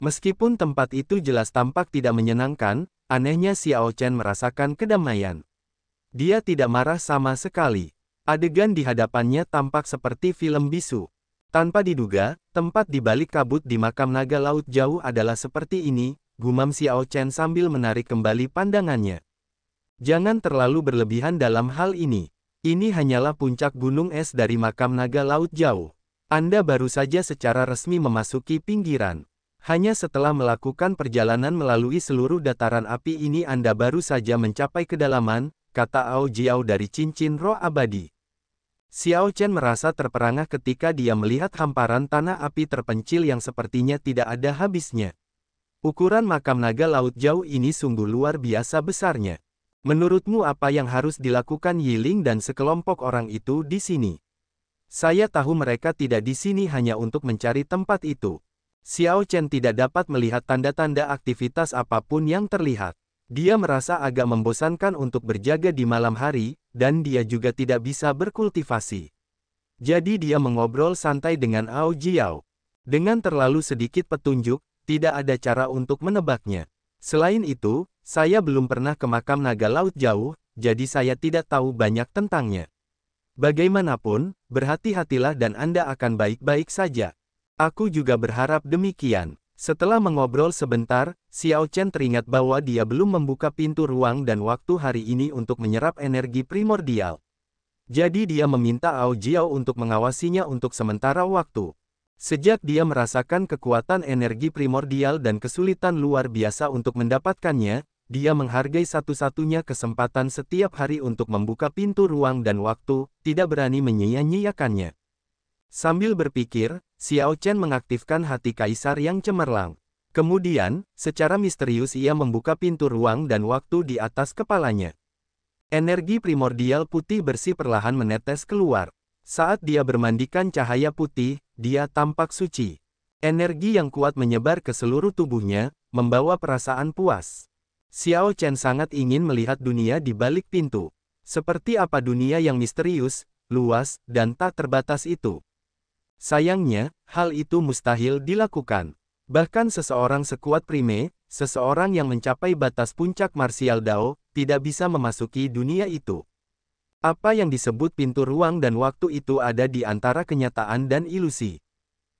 Meskipun tempat itu jelas tampak tidak menyenangkan, anehnya Xiao Chen merasakan kedamaian. Dia tidak marah sama sekali. Adegan di hadapannya tampak seperti film bisu. Tanpa diduga, tempat di balik kabut di makam naga laut jauh adalah seperti ini, gumam Xiao Chen sambil menarik kembali pandangannya. Jangan terlalu berlebihan dalam hal ini. Ini hanyalah puncak gunung es dari makam naga laut jauh. Anda baru saja secara resmi memasuki pinggiran. Hanya setelah melakukan perjalanan melalui seluruh dataran api ini Anda baru saja mencapai kedalaman, kata Ao Jiao dari cincin roh abadi. Xiao Chen merasa terperangah ketika dia melihat hamparan tanah api terpencil yang sepertinya tidak ada habisnya. Ukuran makam naga laut jauh ini sungguh luar biasa besarnya. Menurutmu apa yang harus dilakukan Yiling dan sekelompok orang itu di sini? Saya tahu mereka tidak di sini hanya untuk mencari tempat itu. Xiao Chen tidak dapat melihat tanda-tanda aktivitas apapun yang terlihat. Dia merasa agak membosankan untuk berjaga di malam hari, dan dia juga tidak bisa berkultivasi. Jadi dia mengobrol santai dengan Ao Jiao. Dengan terlalu sedikit petunjuk, tidak ada cara untuk menebaknya. Selain itu, saya belum pernah ke makam naga laut jauh, jadi saya tidak tahu banyak tentangnya. Bagaimanapun, berhati-hatilah dan Anda akan baik-baik saja. Aku juga berharap demikian. Setelah mengobrol sebentar, Xiao Chen teringat bahwa dia belum membuka pintu ruang dan waktu hari ini untuk menyerap energi primordial. Jadi dia meminta Ao Jiao untuk mengawasinya untuk sementara waktu. Sejak dia merasakan kekuatan energi primordial dan kesulitan luar biasa untuk mendapatkannya, dia menghargai satu-satunya kesempatan setiap hari untuk membuka pintu ruang dan waktu, tidak berani menyia-nyiakannya. Sambil berpikir, Xiao Chen mengaktifkan hati kaisar yang cemerlang. Kemudian, secara misterius ia membuka pintu ruang dan waktu di atas kepalanya. Energi primordial putih bersih perlahan menetes keluar. Saat dia bermandikan cahaya putih, dia tampak suci. Energi yang kuat menyebar ke seluruh tubuhnya, membawa perasaan puas. Xiao Chen sangat ingin melihat dunia di balik pintu. Seperti apa dunia yang misterius, luas, dan tak terbatas itu. Sayangnya, hal itu mustahil dilakukan. Bahkan seseorang sekuat Prime, seseorang yang mencapai batas puncak martial Dao, tidak bisa memasuki dunia itu. Apa yang disebut pintu ruang dan waktu itu ada di antara kenyataan dan ilusi.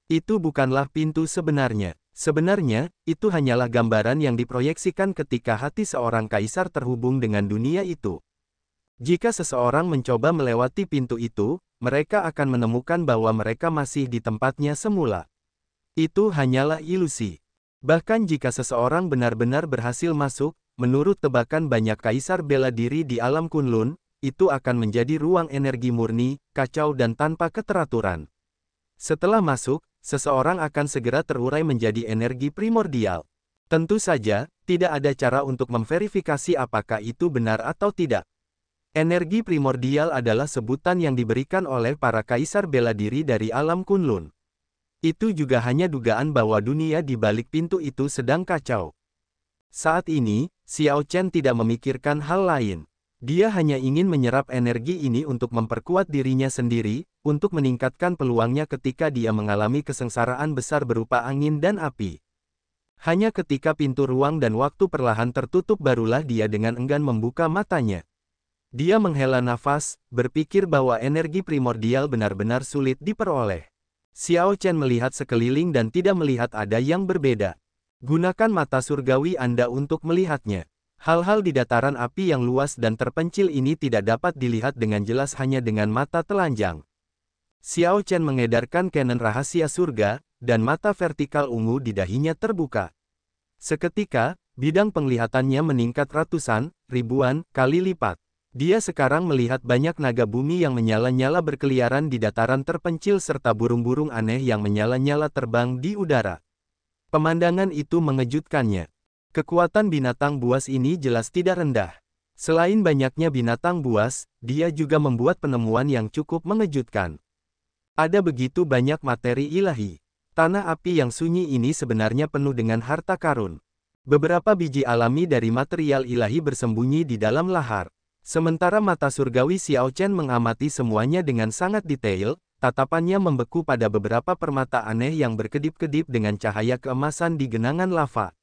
Itu bukanlah pintu sebenarnya. Sebenarnya, itu hanyalah gambaran yang diproyeksikan ketika hati seorang kaisar terhubung dengan dunia itu. Jika seseorang mencoba melewati pintu itu, mereka akan menemukan bahwa mereka masih di tempatnya semula. Itu hanyalah ilusi. Bahkan jika seseorang benar-benar berhasil masuk, menurut tebakan banyak kaisar bela diri di alam Kunlun, itu akan menjadi ruang energi murni, kacau dan tanpa keteraturan. Setelah masuk, seseorang akan segera terurai menjadi energi primordial. Tentu saja, tidak ada cara untuk memverifikasi apakah itu benar atau tidak. Energi primordial adalah sebutan yang diberikan oleh para kaisar bela diri dari alam Kunlun. Itu juga hanya dugaan bahwa dunia di balik pintu itu sedang kacau. Saat ini, Xiao Chen tidak memikirkan hal lain. Dia hanya ingin menyerap energi ini untuk memperkuat dirinya sendiri, untuk meningkatkan peluangnya ketika dia mengalami kesengsaraan besar berupa angin dan api. Hanya ketika pintu ruang dan waktu perlahan tertutup barulah dia dengan enggan membuka matanya. Dia menghela nafas, berpikir bahwa energi primordial benar-benar sulit diperoleh. Xiao Chen melihat sekeliling dan tidak melihat ada yang berbeda. Gunakan mata surgawi Anda untuk melihatnya. Hal-hal di dataran api yang luas dan terpencil ini tidak dapat dilihat dengan jelas hanya dengan mata telanjang. Xiao Chen mengedarkan canon rahasia surga, dan mata vertikal ungu di dahinya terbuka. Seketika, bidang penglihatannya meningkat ratusan, ribuan, kali lipat. Dia sekarang melihat banyak naga bumi yang menyala-nyala berkeliaran di dataran terpencil serta burung-burung aneh yang menyala-nyala terbang di udara. Pemandangan itu mengejutkannya. Kekuatan binatang buas ini jelas tidak rendah. Selain banyaknya binatang buas, dia juga membuat penemuan yang cukup mengejutkan. Ada begitu banyak materi ilahi. Tanah api yang sunyi ini sebenarnya penuh dengan harta karun. Beberapa biji alami dari material ilahi bersembunyi di dalam lahar. Sementara mata surgawi Xiao Chen mengamati semuanya dengan sangat detail, tatapannya membeku pada beberapa permata aneh yang berkedip-kedip dengan cahaya keemasan di genangan lava.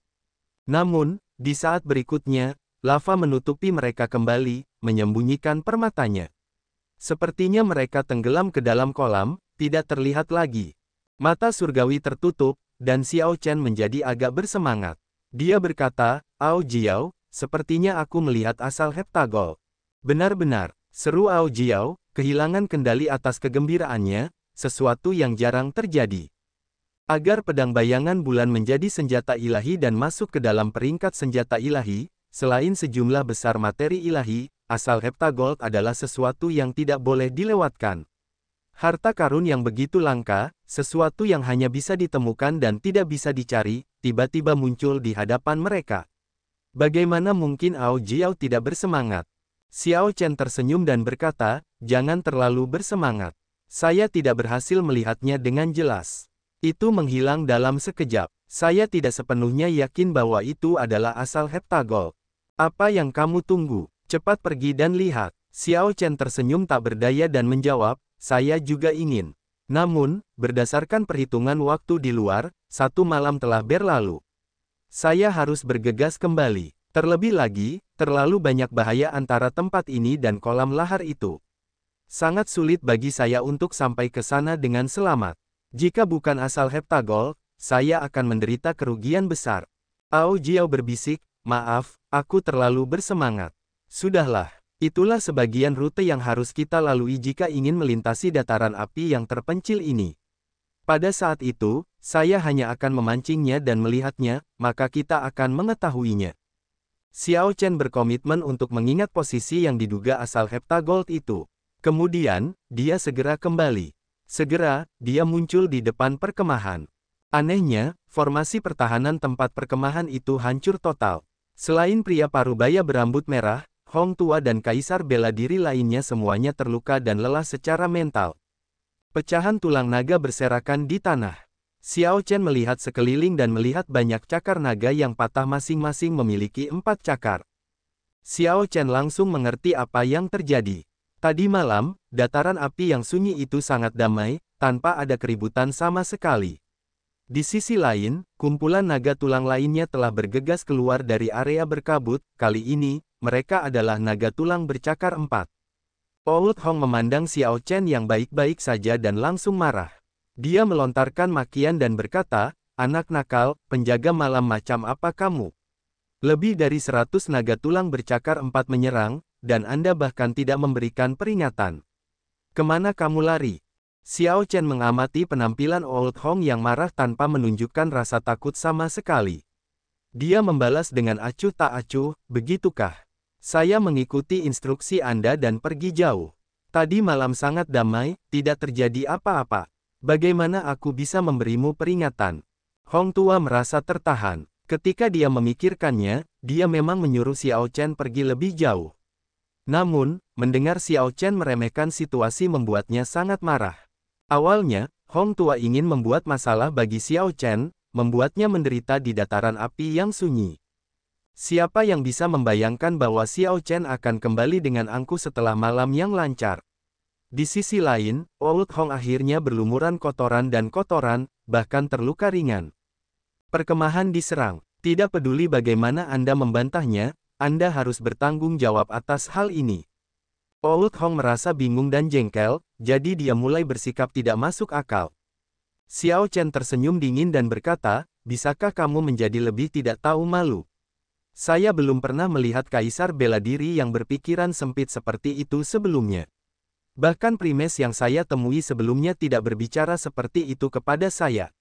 Namun, di saat berikutnya, lava menutupi mereka kembali, menyembunyikan permatanya. Sepertinya mereka tenggelam ke dalam kolam, tidak terlihat lagi. Mata surgawi tertutup, dan Xiao Chen menjadi agak bersemangat. Dia berkata, Ao Jiao, sepertinya aku melihat asal heptagol. Benar-benar, seru Ao Jiao, kehilangan kendali atas kegembiraannya, sesuatu yang jarang terjadi. Agar pedang bayangan bulan menjadi senjata ilahi dan masuk ke dalam peringkat senjata ilahi, selain sejumlah besar materi ilahi, asal heptagold adalah sesuatu yang tidak boleh dilewatkan. Harta karun yang begitu langka, sesuatu yang hanya bisa ditemukan dan tidak bisa dicari, tiba-tiba muncul di hadapan mereka. Bagaimana mungkin Ao Jiao tidak bersemangat? Xiao Chen tersenyum dan berkata, jangan terlalu bersemangat. Saya tidak berhasil melihatnya dengan jelas. Itu menghilang dalam sekejap. Saya tidak sepenuhnya yakin bahwa itu adalah asal heptagol. Apa yang kamu tunggu? Cepat pergi dan lihat. Xiao Chen tersenyum tak berdaya dan menjawab, saya juga ingin. Namun, berdasarkan perhitungan waktu di luar, satu malam telah berlalu. Saya harus bergegas kembali. Terlebih lagi, terlalu banyak bahaya antara tempat ini dan kolam lahar itu. Sangat sulit bagi saya untuk sampai ke sana dengan selamat. Jika bukan asal heptagol, saya akan menderita kerugian besar. Ao Jiao berbisik, maaf, aku terlalu bersemangat. Sudahlah, itulah sebagian rute yang harus kita lalui jika ingin melintasi dataran api yang terpencil ini. Pada saat itu, saya hanya akan memancingnya dan melihatnya, maka kita akan mengetahuinya. Xiao Chen berkomitmen untuk mengingat posisi yang diduga asal heptagold itu. Kemudian, dia segera kembali. Segera, dia muncul di depan perkemahan. Anehnya, formasi pertahanan tempat perkemahan itu hancur total. Selain pria parubaya berambut merah, Hong Tua dan Kaisar bela diri lainnya semuanya terluka dan lelah secara mental. Pecahan tulang naga berserakan di tanah. Xiao Chen melihat sekeliling dan melihat banyak cakar naga yang patah masing-masing memiliki empat cakar. Xiao Chen langsung mengerti apa yang terjadi. Tadi malam, dataran api yang sunyi itu sangat damai, tanpa ada keributan sama sekali. Di sisi lain, kumpulan naga tulang lainnya telah bergegas keluar dari area berkabut, kali ini, mereka adalah naga tulang bercakar empat. Paul Hong memandang Xiao Chen yang baik-baik saja dan langsung marah. Dia melontarkan makian dan berkata, Anak nakal, penjaga malam macam apa kamu? Lebih dari seratus naga tulang bercakar empat menyerang, dan Anda bahkan tidak memberikan peringatan. Kemana kamu lari? Xiao Chen mengamati penampilan Old Hong yang marah tanpa menunjukkan rasa takut sama sekali. Dia membalas dengan acuh tak acuh, begitukah? Saya mengikuti instruksi Anda dan pergi jauh. Tadi malam sangat damai, tidak terjadi apa-apa. Bagaimana aku bisa memberimu peringatan? Hong Tua merasa tertahan. Ketika dia memikirkannya, dia memang menyuruh Xiao Chen pergi lebih jauh. Namun, mendengar Xiao Chen meremehkan situasi membuatnya sangat marah. Awalnya, Hong Tua ingin membuat masalah bagi Xiao Chen, membuatnya menderita di dataran api yang sunyi. Siapa yang bisa membayangkan bahwa Xiao Chen akan kembali dengan angku setelah malam yang lancar? Di sisi lain, Olut Hong akhirnya berlumuran kotoran dan kotoran, bahkan terluka ringan. Perkemahan diserang. Tidak peduli bagaimana Anda membantahnya, Anda harus bertanggung jawab atas hal ini. Olut Hong merasa bingung dan jengkel, jadi dia mulai bersikap tidak masuk akal. Xiao Chen tersenyum dingin dan berkata, bisakah kamu menjadi lebih tidak tahu malu? Saya belum pernah melihat kaisar bela diri yang berpikiran sempit seperti itu sebelumnya. Bahkan primes yang saya temui sebelumnya tidak berbicara seperti itu kepada saya.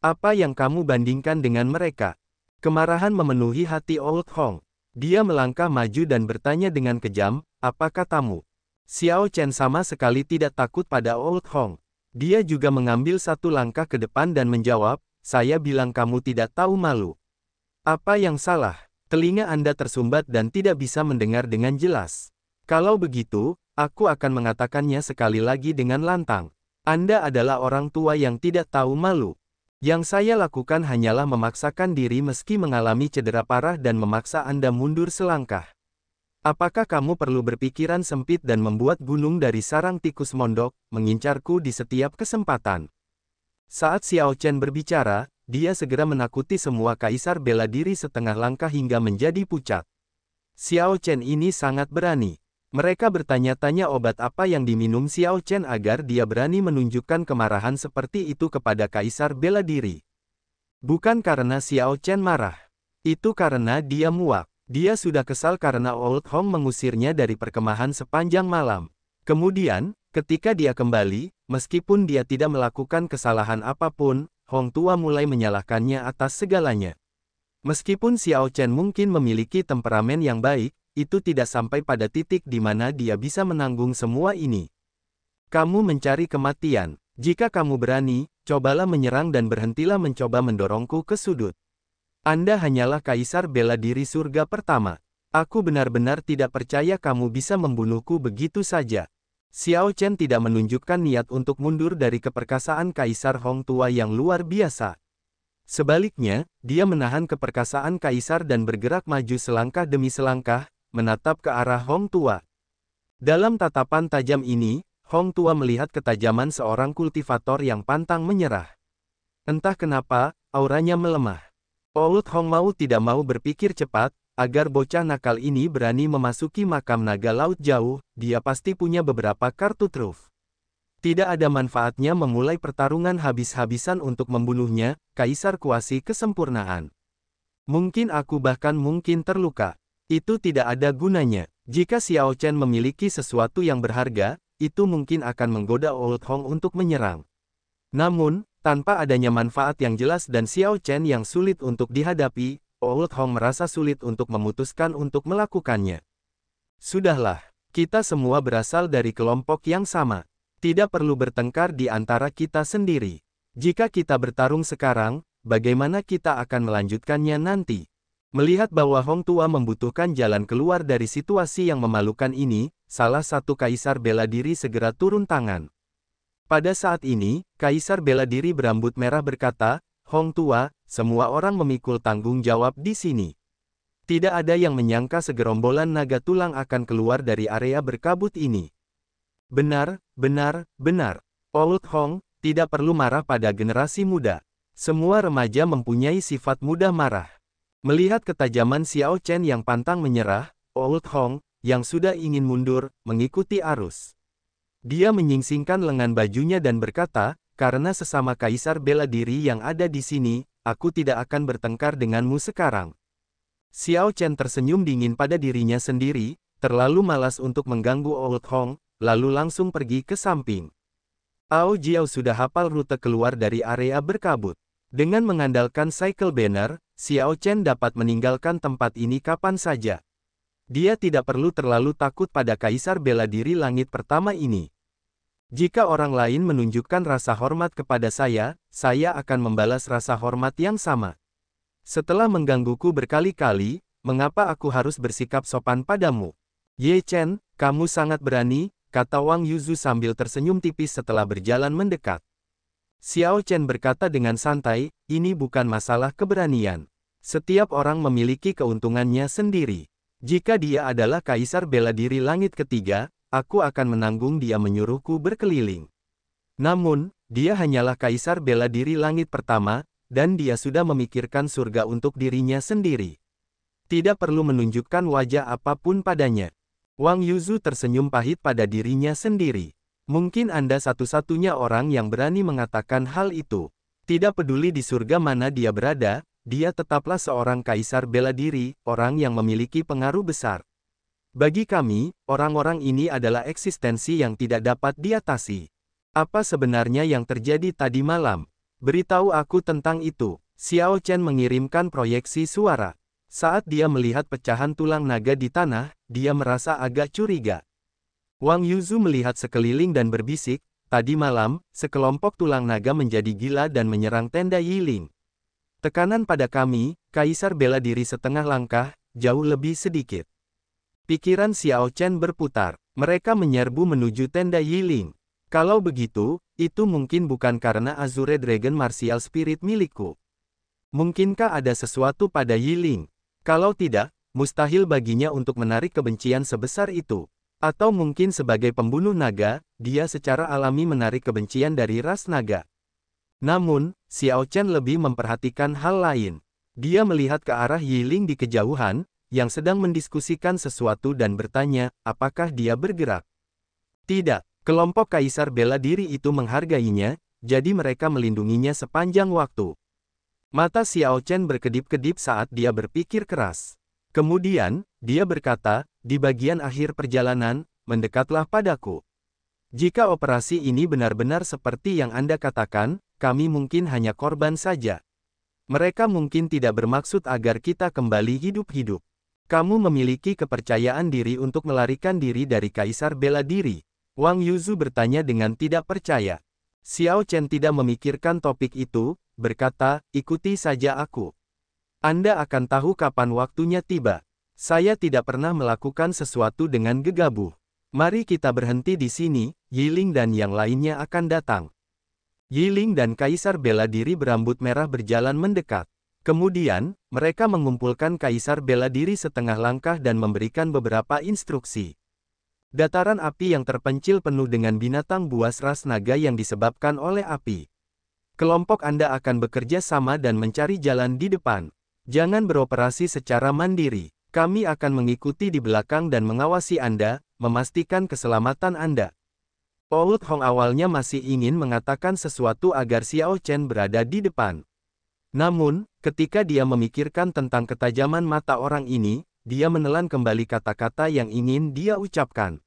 Apa yang kamu bandingkan dengan mereka? Kemarahan memenuhi hati Old Hong. Dia melangkah maju dan bertanya dengan kejam, "Apakah tamu?" Xiao Chen sama sekali tidak takut pada Old Hong. Dia juga mengambil satu langkah ke depan dan menjawab, saya bilang kamu tidak tahu malu. Apa yang salah? Telinga Anda tersumbat dan tidak bisa mendengar dengan jelas. Kalau begitu, Aku akan mengatakannya sekali lagi dengan lantang. Anda adalah orang tua yang tidak tahu malu. Yang saya lakukan hanyalah memaksakan diri meski mengalami cedera parah dan memaksa Anda mundur selangkah. Apakah kamu perlu berpikiran sempit dan membuat gunung dari sarang tikus mondok, mengincarku di setiap kesempatan? Saat Xiao Chen berbicara, dia segera menakuti semua kaisar bela diri setengah langkah hingga menjadi pucat. Xiao Chen ini sangat berani. Mereka bertanya-tanya obat apa yang diminum Xiao Chen agar dia berani menunjukkan kemarahan seperti itu kepada Kaisar bela diri. Bukan karena Xiao Chen marah. Itu karena dia muak. Dia sudah kesal karena Old Hong mengusirnya dari perkemahan sepanjang malam. Kemudian, ketika dia kembali, meskipun dia tidak melakukan kesalahan apapun, Hong Tua mulai menyalahkannya atas segalanya. Meskipun Xiao Chen mungkin memiliki temperamen yang baik, itu tidak sampai pada titik di mana dia bisa menanggung semua ini. Kamu mencari kematian. Jika kamu berani, cobalah menyerang dan berhentilah mencoba mendorongku ke sudut. Anda hanyalah kaisar bela diri surga pertama. Aku benar-benar tidak percaya kamu bisa membunuhku begitu saja. Xiao Chen tidak menunjukkan niat untuk mundur dari keperkasaan Kaisar Hong Tua yang luar biasa. Sebaliknya, dia menahan keperkasaan Kaisar dan bergerak maju selangkah demi selangkah, menatap ke arah Hong Tua. Dalam tatapan tajam ini, Hong Tua melihat ketajaman seorang kultivator yang pantang menyerah. Entah kenapa, auranya melemah. Old Hong Mau tidak mau berpikir cepat, agar bocah nakal ini berani memasuki makam naga laut jauh, dia pasti punya beberapa kartu truf. Tidak ada manfaatnya memulai pertarungan habis-habisan untuk membunuhnya, kaisar kuasi kesempurnaan. Mungkin aku bahkan mungkin terluka. Itu tidak ada gunanya. Jika Xiao Chen memiliki sesuatu yang berharga, itu mungkin akan menggoda Old Hong untuk menyerang. Namun, tanpa adanya manfaat yang jelas dan Xiao Chen yang sulit untuk dihadapi, Old Hong merasa sulit untuk memutuskan untuk melakukannya. Sudahlah, kita semua berasal dari kelompok yang sama. Tidak perlu bertengkar di antara kita sendiri. Jika kita bertarung sekarang, bagaimana kita akan melanjutkannya nanti? Melihat bahwa Hong Tua membutuhkan jalan keluar dari situasi yang memalukan ini, salah satu kaisar bela diri segera turun tangan. Pada saat ini, kaisar bela diri berambut merah berkata, Hong Tua, semua orang memikul tanggung jawab di sini. Tidak ada yang menyangka segerombolan naga tulang akan keluar dari area berkabut ini. Benar, benar, benar. Old Hong, tidak perlu marah pada generasi muda. Semua remaja mempunyai sifat mudah marah. Melihat ketajaman Xiao Chen yang pantang menyerah, Old Hong, yang sudah ingin mundur, mengikuti arus. Dia menyingsingkan lengan bajunya dan berkata, karena sesama kaisar bela diri yang ada di sini, aku tidak akan bertengkar denganmu sekarang. Xiao Chen tersenyum dingin pada dirinya sendiri, terlalu malas untuk mengganggu Old Hong, lalu langsung pergi ke samping. Ao Jiao sudah hafal rute keluar dari area berkabut. Dengan mengandalkan cycle banner, Xiao Chen dapat meninggalkan tempat ini kapan saja. Dia tidak perlu terlalu takut pada kaisar bela diri langit pertama ini. Jika orang lain menunjukkan rasa hormat kepada saya, saya akan membalas rasa hormat yang sama. Setelah menggangguku berkali-kali, mengapa aku harus bersikap sopan padamu? Ye Chen, kamu sangat berani, kata Wang Yuzu sambil tersenyum tipis setelah berjalan mendekat. Xiao Chen berkata dengan santai, ini bukan masalah keberanian. Setiap orang memiliki keuntungannya sendiri. Jika dia adalah kaisar bela diri langit ketiga, aku akan menanggung dia menyuruhku berkeliling. Namun, dia hanyalah kaisar bela diri langit pertama, dan dia sudah memikirkan surga untuk dirinya sendiri. Tidak perlu menunjukkan wajah apapun padanya. Wang Yuzu tersenyum pahit pada dirinya sendiri. Mungkin Anda satu-satunya orang yang berani mengatakan hal itu. Tidak peduli di surga mana dia berada, dia tetaplah seorang kaisar bela diri, orang yang memiliki pengaruh besar. Bagi kami, orang-orang ini adalah eksistensi yang tidak dapat diatasi. Apa sebenarnya yang terjadi tadi malam? Beritahu aku tentang itu. Xiao Chen mengirimkan proyeksi suara. Saat dia melihat pecahan tulang naga di tanah, dia merasa agak curiga. Wang Yuzu melihat sekeliling dan berbisik, tadi malam, sekelompok tulang naga menjadi gila dan menyerang tenda Yiling. Tekanan pada kami, Kaisar bela diri setengah langkah, jauh lebih sedikit. Pikiran Xiao Chen berputar, mereka menyerbu menuju tenda Yiling. Kalau begitu, itu mungkin bukan karena Azure Dragon Martial Spirit milikku. Mungkinkah ada sesuatu pada Yiling? Kalau tidak, mustahil baginya untuk menarik kebencian sebesar itu. Atau mungkin sebagai pembunuh naga, dia secara alami menarik kebencian dari ras naga. Namun, Xiao Chen lebih memperhatikan hal lain. Dia melihat ke arah Yiling di kejauhan, yang sedang mendiskusikan sesuatu dan bertanya, apakah dia bergerak. Tidak, kelompok kaisar bela diri itu menghargainya, jadi mereka melindunginya sepanjang waktu. Mata Xiao Chen berkedip-kedip saat dia berpikir keras. Kemudian, dia berkata, di bagian akhir perjalanan, mendekatlah padaku. Jika operasi ini benar-benar seperti yang Anda katakan, kami mungkin hanya korban saja. Mereka mungkin tidak bermaksud agar kita kembali hidup-hidup. Kamu memiliki kepercayaan diri untuk melarikan diri dari Kaisar Bela Diri. Wang Yuzu bertanya dengan tidak percaya. Xiao Chen tidak memikirkan topik itu, berkata, ikuti saja aku. Anda akan tahu kapan waktunya tiba. Saya tidak pernah melakukan sesuatu dengan gegabah. Mari kita berhenti di sini, Yiling dan yang lainnya akan datang. Yiling dan Kaisar bela diri berambut merah berjalan mendekat. Kemudian, mereka mengumpulkan Kaisar bela diri setengah langkah dan memberikan beberapa instruksi. Dataran api yang terpencil penuh dengan binatang buas ras naga yang disebabkan oleh api. Kelompok Anda akan bekerja sama dan mencari jalan di depan. Jangan beroperasi secara mandiri. Kami akan mengikuti di belakang dan mengawasi Anda, memastikan keselamatan Anda. Paulut Hong awalnya masih ingin mengatakan sesuatu agar Xiao Chen berada di depan. Namun, ketika dia memikirkan tentang ketajaman mata orang ini, dia menelan kembali kata-kata yang ingin dia ucapkan.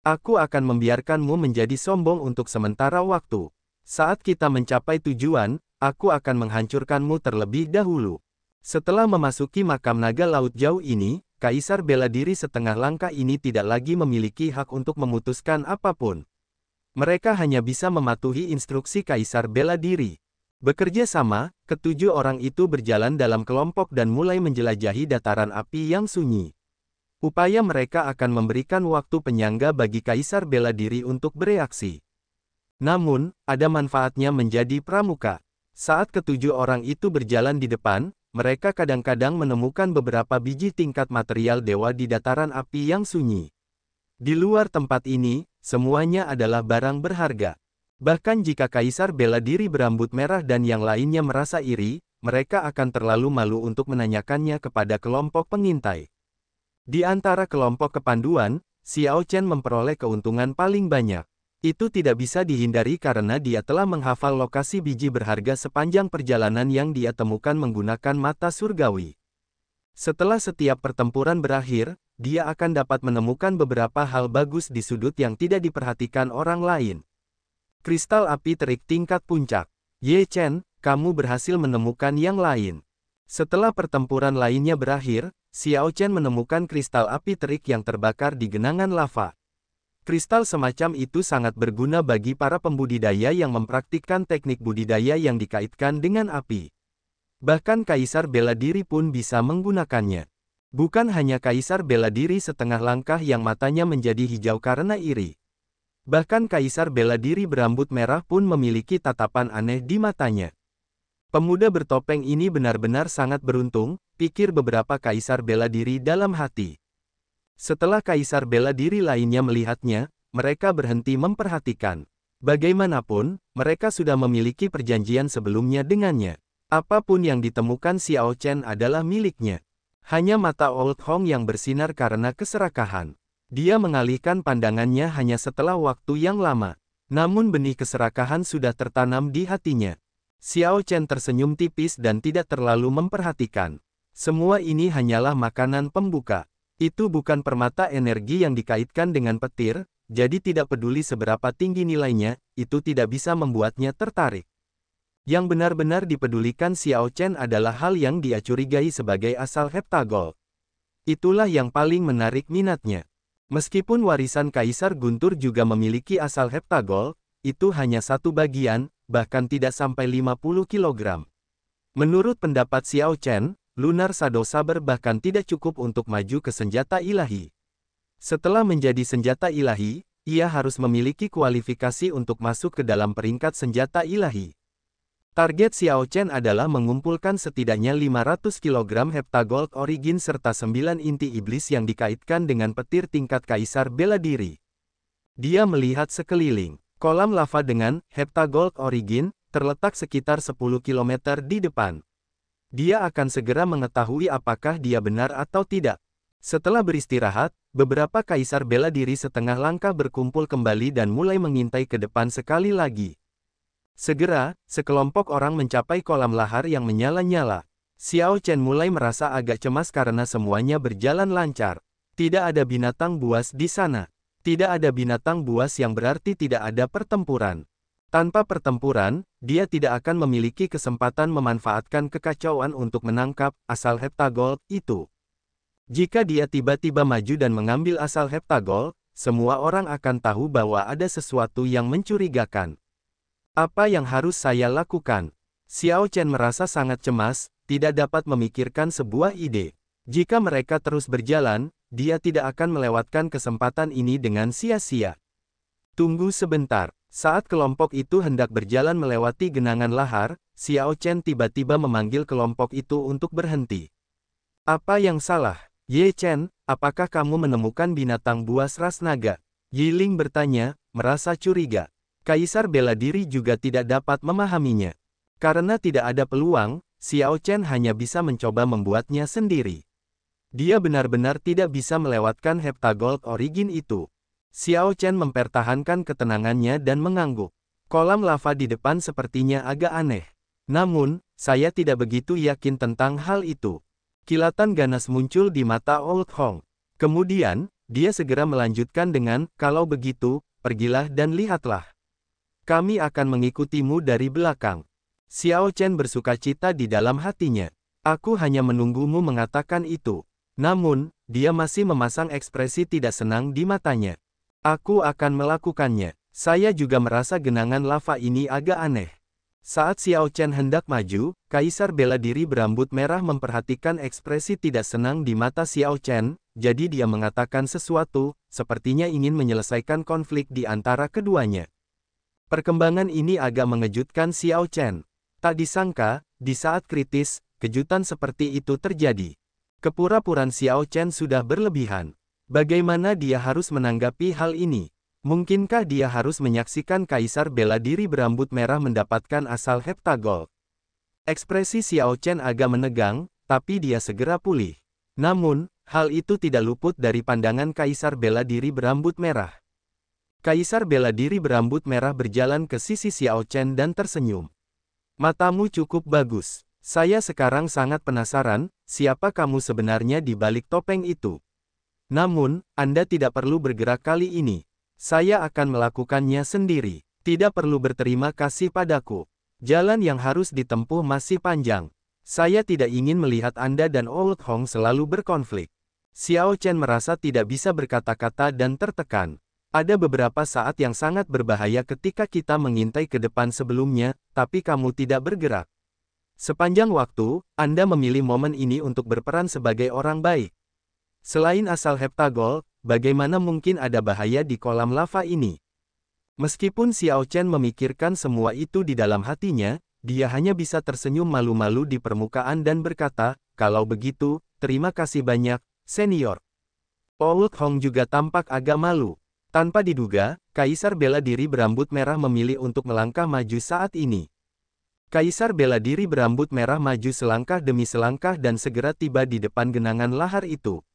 Aku akan membiarkanmu menjadi sombong untuk sementara waktu. Saat kita mencapai tujuan, aku akan menghancurkanmu terlebih dahulu. Setelah memasuki makam naga laut jauh ini, Kaisar bela diri setengah langkah ini tidak lagi memiliki hak untuk memutuskan apapun. Mereka hanya bisa mematuhi instruksi Kaisar bela diri. Bekerja sama, ketujuh orang itu berjalan dalam kelompok dan mulai menjelajahi dataran api yang sunyi. Upaya mereka akan memberikan waktu penyangga bagi Kaisar bela diri untuk bereaksi. Namun, ada manfaatnya menjadi pramuka. Saat ketujuh orang itu berjalan di depan, mereka kadang-kadang menemukan beberapa biji tingkat material dewa di dataran api yang sunyi. Di luar tempat ini, semuanya adalah barang berharga. Bahkan jika Kaisar bela diri berambut merah dan yang lainnya merasa iri, mereka akan terlalu malu untuk menanyakannya kepada kelompok pengintai. Di antara kelompok kepanduan, Xiao Chen memperoleh keuntungan paling banyak. Itu tidak bisa dihindari karena dia telah menghafal lokasi biji berharga sepanjang perjalanan yang dia temukan menggunakan mata surgawi. Setelah setiap pertempuran berakhir, dia akan dapat menemukan beberapa hal bagus di sudut yang tidak diperhatikan orang lain. Kristal api terik tingkat puncak. Ye Chen, kamu berhasil menemukan yang lain. Setelah pertempuran lainnya berakhir, Xiao Chen menemukan kristal api terik yang terbakar di genangan lava. Kristal semacam itu sangat berguna bagi para pembudidaya yang mempraktikkan teknik budidaya yang dikaitkan dengan api. Bahkan kaisar bela diri pun bisa menggunakannya. Bukan hanya kaisar bela diri setengah langkah yang matanya menjadi hijau karena iri. Bahkan kaisar bela diri berambut merah pun memiliki tatapan aneh di matanya. Pemuda bertopeng ini benar-benar sangat beruntung, pikir beberapa kaisar bela diri dalam hati. Setelah kaisar bela diri lainnya melihatnya, mereka berhenti memperhatikan. Bagaimanapun, mereka sudah memiliki perjanjian sebelumnya dengannya. Apapun yang ditemukan Xiao Chen adalah miliknya. Hanya mata Old Hong yang bersinar karena keserakahan. Dia mengalihkan pandangannya hanya setelah waktu yang lama. Namun benih keserakahan sudah tertanam di hatinya. Xiao Chen tersenyum tipis dan tidak terlalu memperhatikan. Semua ini hanyalah makanan pembuka. Itu bukan permata energi yang dikaitkan dengan petir, jadi tidak peduli seberapa tinggi nilainya, itu tidak bisa membuatnya tertarik. Yang benar-benar dipedulikan Xiao Chen adalah hal yang dia curigai sebagai asal heptagol. Itulah yang paling menarik minatnya. Meskipun warisan Kaisar Guntur juga memiliki asal heptagol, itu hanya satu bagian, bahkan tidak sampai 50 kg. Menurut pendapat Xiao Chen, Lunar Shadow Saber bahkan tidak cukup untuk maju ke senjata ilahi. Setelah menjadi senjata ilahi, ia harus memiliki kualifikasi untuk masuk ke dalam peringkat senjata ilahi. Target Xiao Chen adalah mengumpulkan setidaknya 500 kg heptagold origin serta 9 inti iblis yang dikaitkan dengan petir tingkat kaisar bela diri. Dia melihat sekeliling. Kolam lava dengan heptagold origin terletak sekitar 10 km di depan. Dia akan segera mengetahui apakah dia benar atau tidak. Setelah beristirahat, beberapa kaisar bela diri setengah langkah berkumpul kembali dan mulai mengintai ke depan sekali lagi. Segera, sekelompok orang mencapai kolam lahar yang menyala-nyala. Xiao Chen mulai merasa agak cemas karena semuanya berjalan lancar. Tidak ada binatang buas di sana. Tidak ada binatang buas yang berarti tidak ada pertempuran. Tanpa pertempuran, dia tidak akan memiliki kesempatan memanfaatkan kekacauan untuk menangkap asal heptagol itu. Jika dia tiba-tiba maju dan mengambil asal heptagol, semua orang akan tahu bahwa ada sesuatu yang mencurigakan. Apa yang harus saya lakukan? Xiao Chen merasa sangat cemas, tidak dapat memikirkan sebuah ide. Jika mereka terus berjalan, dia tidak akan melewatkan kesempatan ini dengan sia-sia. Tunggu sebentar, saat kelompok itu hendak berjalan melewati genangan lahar, Xiao Chen tiba-tiba memanggil kelompok itu untuk berhenti. Apa yang salah? Ye Chen, apakah kamu menemukan binatang buas ras naga? Yiling bertanya, merasa curiga. Kaisar bela diri juga tidak dapat memahaminya. Karena tidak ada peluang, Xiao Chen hanya bisa mencoba membuatnya sendiri. Dia benar-benar tidak bisa melewatkan heptagold origin itu. Xiao Chen mempertahankan ketenangannya dan mengangguk. Kolam lava di depan sepertinya agak aneh. Namun, saya tidak begitu yakin tentang hal itu. Kilatan ganas muncul di mata Old Hong. Kemudian, dia segera melanjutkan dengan, kalau begitu, pergilah dan lihatlah. Kami akan mengikutimu dari belakang. Xiao Chen bersuka cita di dalam hatinya. Aku hanya menunggumu mengatakan itu. Namun, dia masih memasang ekspresi tidak senang di matanya. Aku akan melakukannya. Saya juga merasa genangan lava ini agak aneh. Saat Xiao Chen hendak maju, Kaisar bela diri berambut merah memperhatikan ekspresi tidak senang di mata Xiao Chen, jadi dia mengatakan sesuatu, sepertinya ingin menyelesaikan konflik di antara keduanya. Perkembangan ini agak mengejutkan Xiao Chen. Tak disangka, di saat kritis, kejutan seperti itu terjadi. Kepura-puran Xiao Chen sudah berlebihan. Bagaimana dia harus menanggapi hal ini? Mungkinkah dia harus menyaksikan kaisar bela diri berambut merah mendapatkan asal heptagol? Ekspresi Xiao Chen agak menegang, tapi dia segera pulih. Namun, hal itu tidak luput dari pandangan kaisar bela diri berambut merah. Kaisar bela diri berambut merah berjalan ke sisi Xiao Chen dan tersenyum. Matamu cukup bagus. Saya sekarang sangat penasaran, siapa kamu sebenarnya di balik topeng itu? Namun, Anda tidak perlu bergerak kali ini. Saya akan melakukannya sendiri. Tidak perlu berterima kasih padaku. Jalan yang harus ditempuh masih panjang. Saya tidak ingin melihat Anda dan Old Hong selalu berkonflik. Xiao Chen merasa tidak bisa berkata-kata dan tertekan. Ada beberapa saat yang sangat berbahaya ketika kita mengintai ke depan sebelumnya, tapi kamu tidak bergerak. Sepanjang waktu, Anda memilih momen ini untuk berperan sebagai orang baik. Selain asal heptagol, bagaimana mungkin ada bahaya di kolam lava ini? Meskipun Xiao Chen memikirkan semua itu di dalam hatinya, dia hanya bisa tersenyum malu-malu di permukaan dan berkata, kalau begitu, terima kasih banyak, senior. Paul Hong juga tampak agak malu. Tanpa diduga, Kaisar bela diri berambut merah memilih untuk melangkah maju saat ini. Kaisar bela diri berambut merah maju selangkah demi selangkah dan segera tiba di depan genangan lahar itu.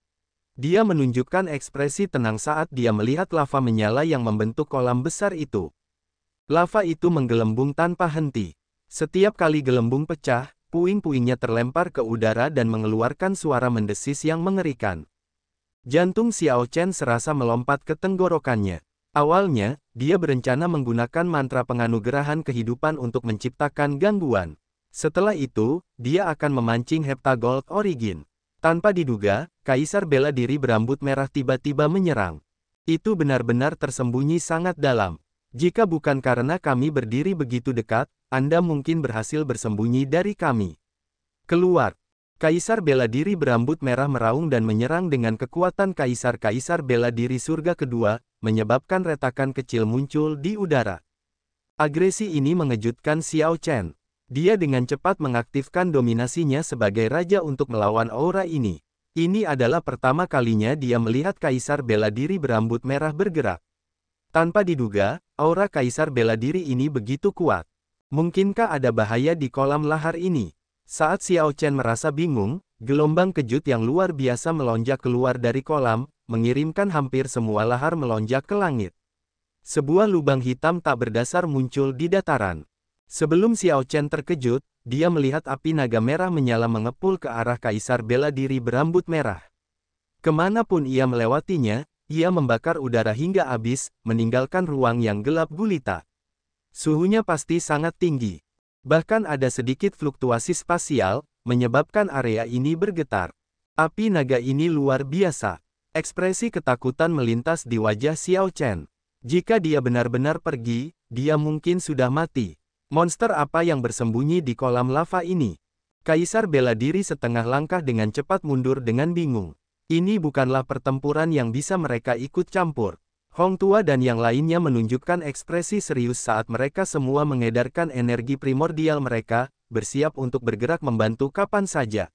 Dia menunjukkan ekspresi tenang saat dia melihat lava menyala yang membentuk kolam besar itu. Lava itu menggelembung tanpa henti. Setiap kali gelembung pecah, puing-puingnya terlempar ke udara dan mengeluarkan suara mendesis yang mengerikan. Jantung Xiao Chen serasa melompat ke tenggorokannya. Awalnya, dia berencana menggunakan mantra penganugerahan kehidupan untuk menciptakan gangguan. Setelah itu, dia akan memancing Heptagold Origin. Tanpa diduga, kaisar bela diri berambut merah tiba-tiba menyerang. Itu benar-benar tersembunyi sangat dalam. Jika bukan karena kami berdiri begitu dekat, Anda mungkin berhasil bersembunyi dari kami. Keluar. Kaisar bela diri berambut merah meraung dan menyerang dengan kekuatan kaisar-kaisar bela diri surga kedua, menyebabkan retakan kecil muncul di udara. Agresi ini mengejutkan Xiao Chen. Dia dengan cepat mengaktifkan dominasinya sebagai raja untuk melawan aura ini. Ini adalah pertama kalinya dia melihat kaisar bela diri berambut merah bergerak. Tanpa diduga, aura kaisar bela diri ini begitu kuat. Mungkinkah ada bahaya di kolam lahar ini? Saat Xiao Chen merasa bingung, gelombang kejut yang luar biasa melonjak keluar dari kolam, mengirimkan hampir semua lahar melonjak ke langit. Sebuah lubang hitam tak berdasar muncul di dataran. Sebelum Xiao Chen terkejut, dia melihat api naga merah menyala mengepul ke arah kaisar bela diri berambut merah. Kemanapun ia melewatinya, ia membakar udara hingga habis, meninggalkan ruang yang gelap gulita. Suhunya pasti sangat tinggi. Bahkan ada sedikit fluktuasi spasial, menyebabkan area ini bergetar. Api naga ini luar biasa. Ekspresi ketakutan melintas di wajah Xiao Chen. Jika dia benar-benar pergi, dia mungkin sudah mati. Monster apa yang bersembunyi di kolam lava ini? Kaisar bela diri setengah langkah dengan cepat mundur dengan bingung. Ini bukanlah pertempuran yang bisa mereka ikut campur. Hong Tua dan yang lainnya menunjukkan ekspresi serius saat mereka semua mengedarkan energi primordial mereka, bersiap untuk bergerak membantu kapan saja.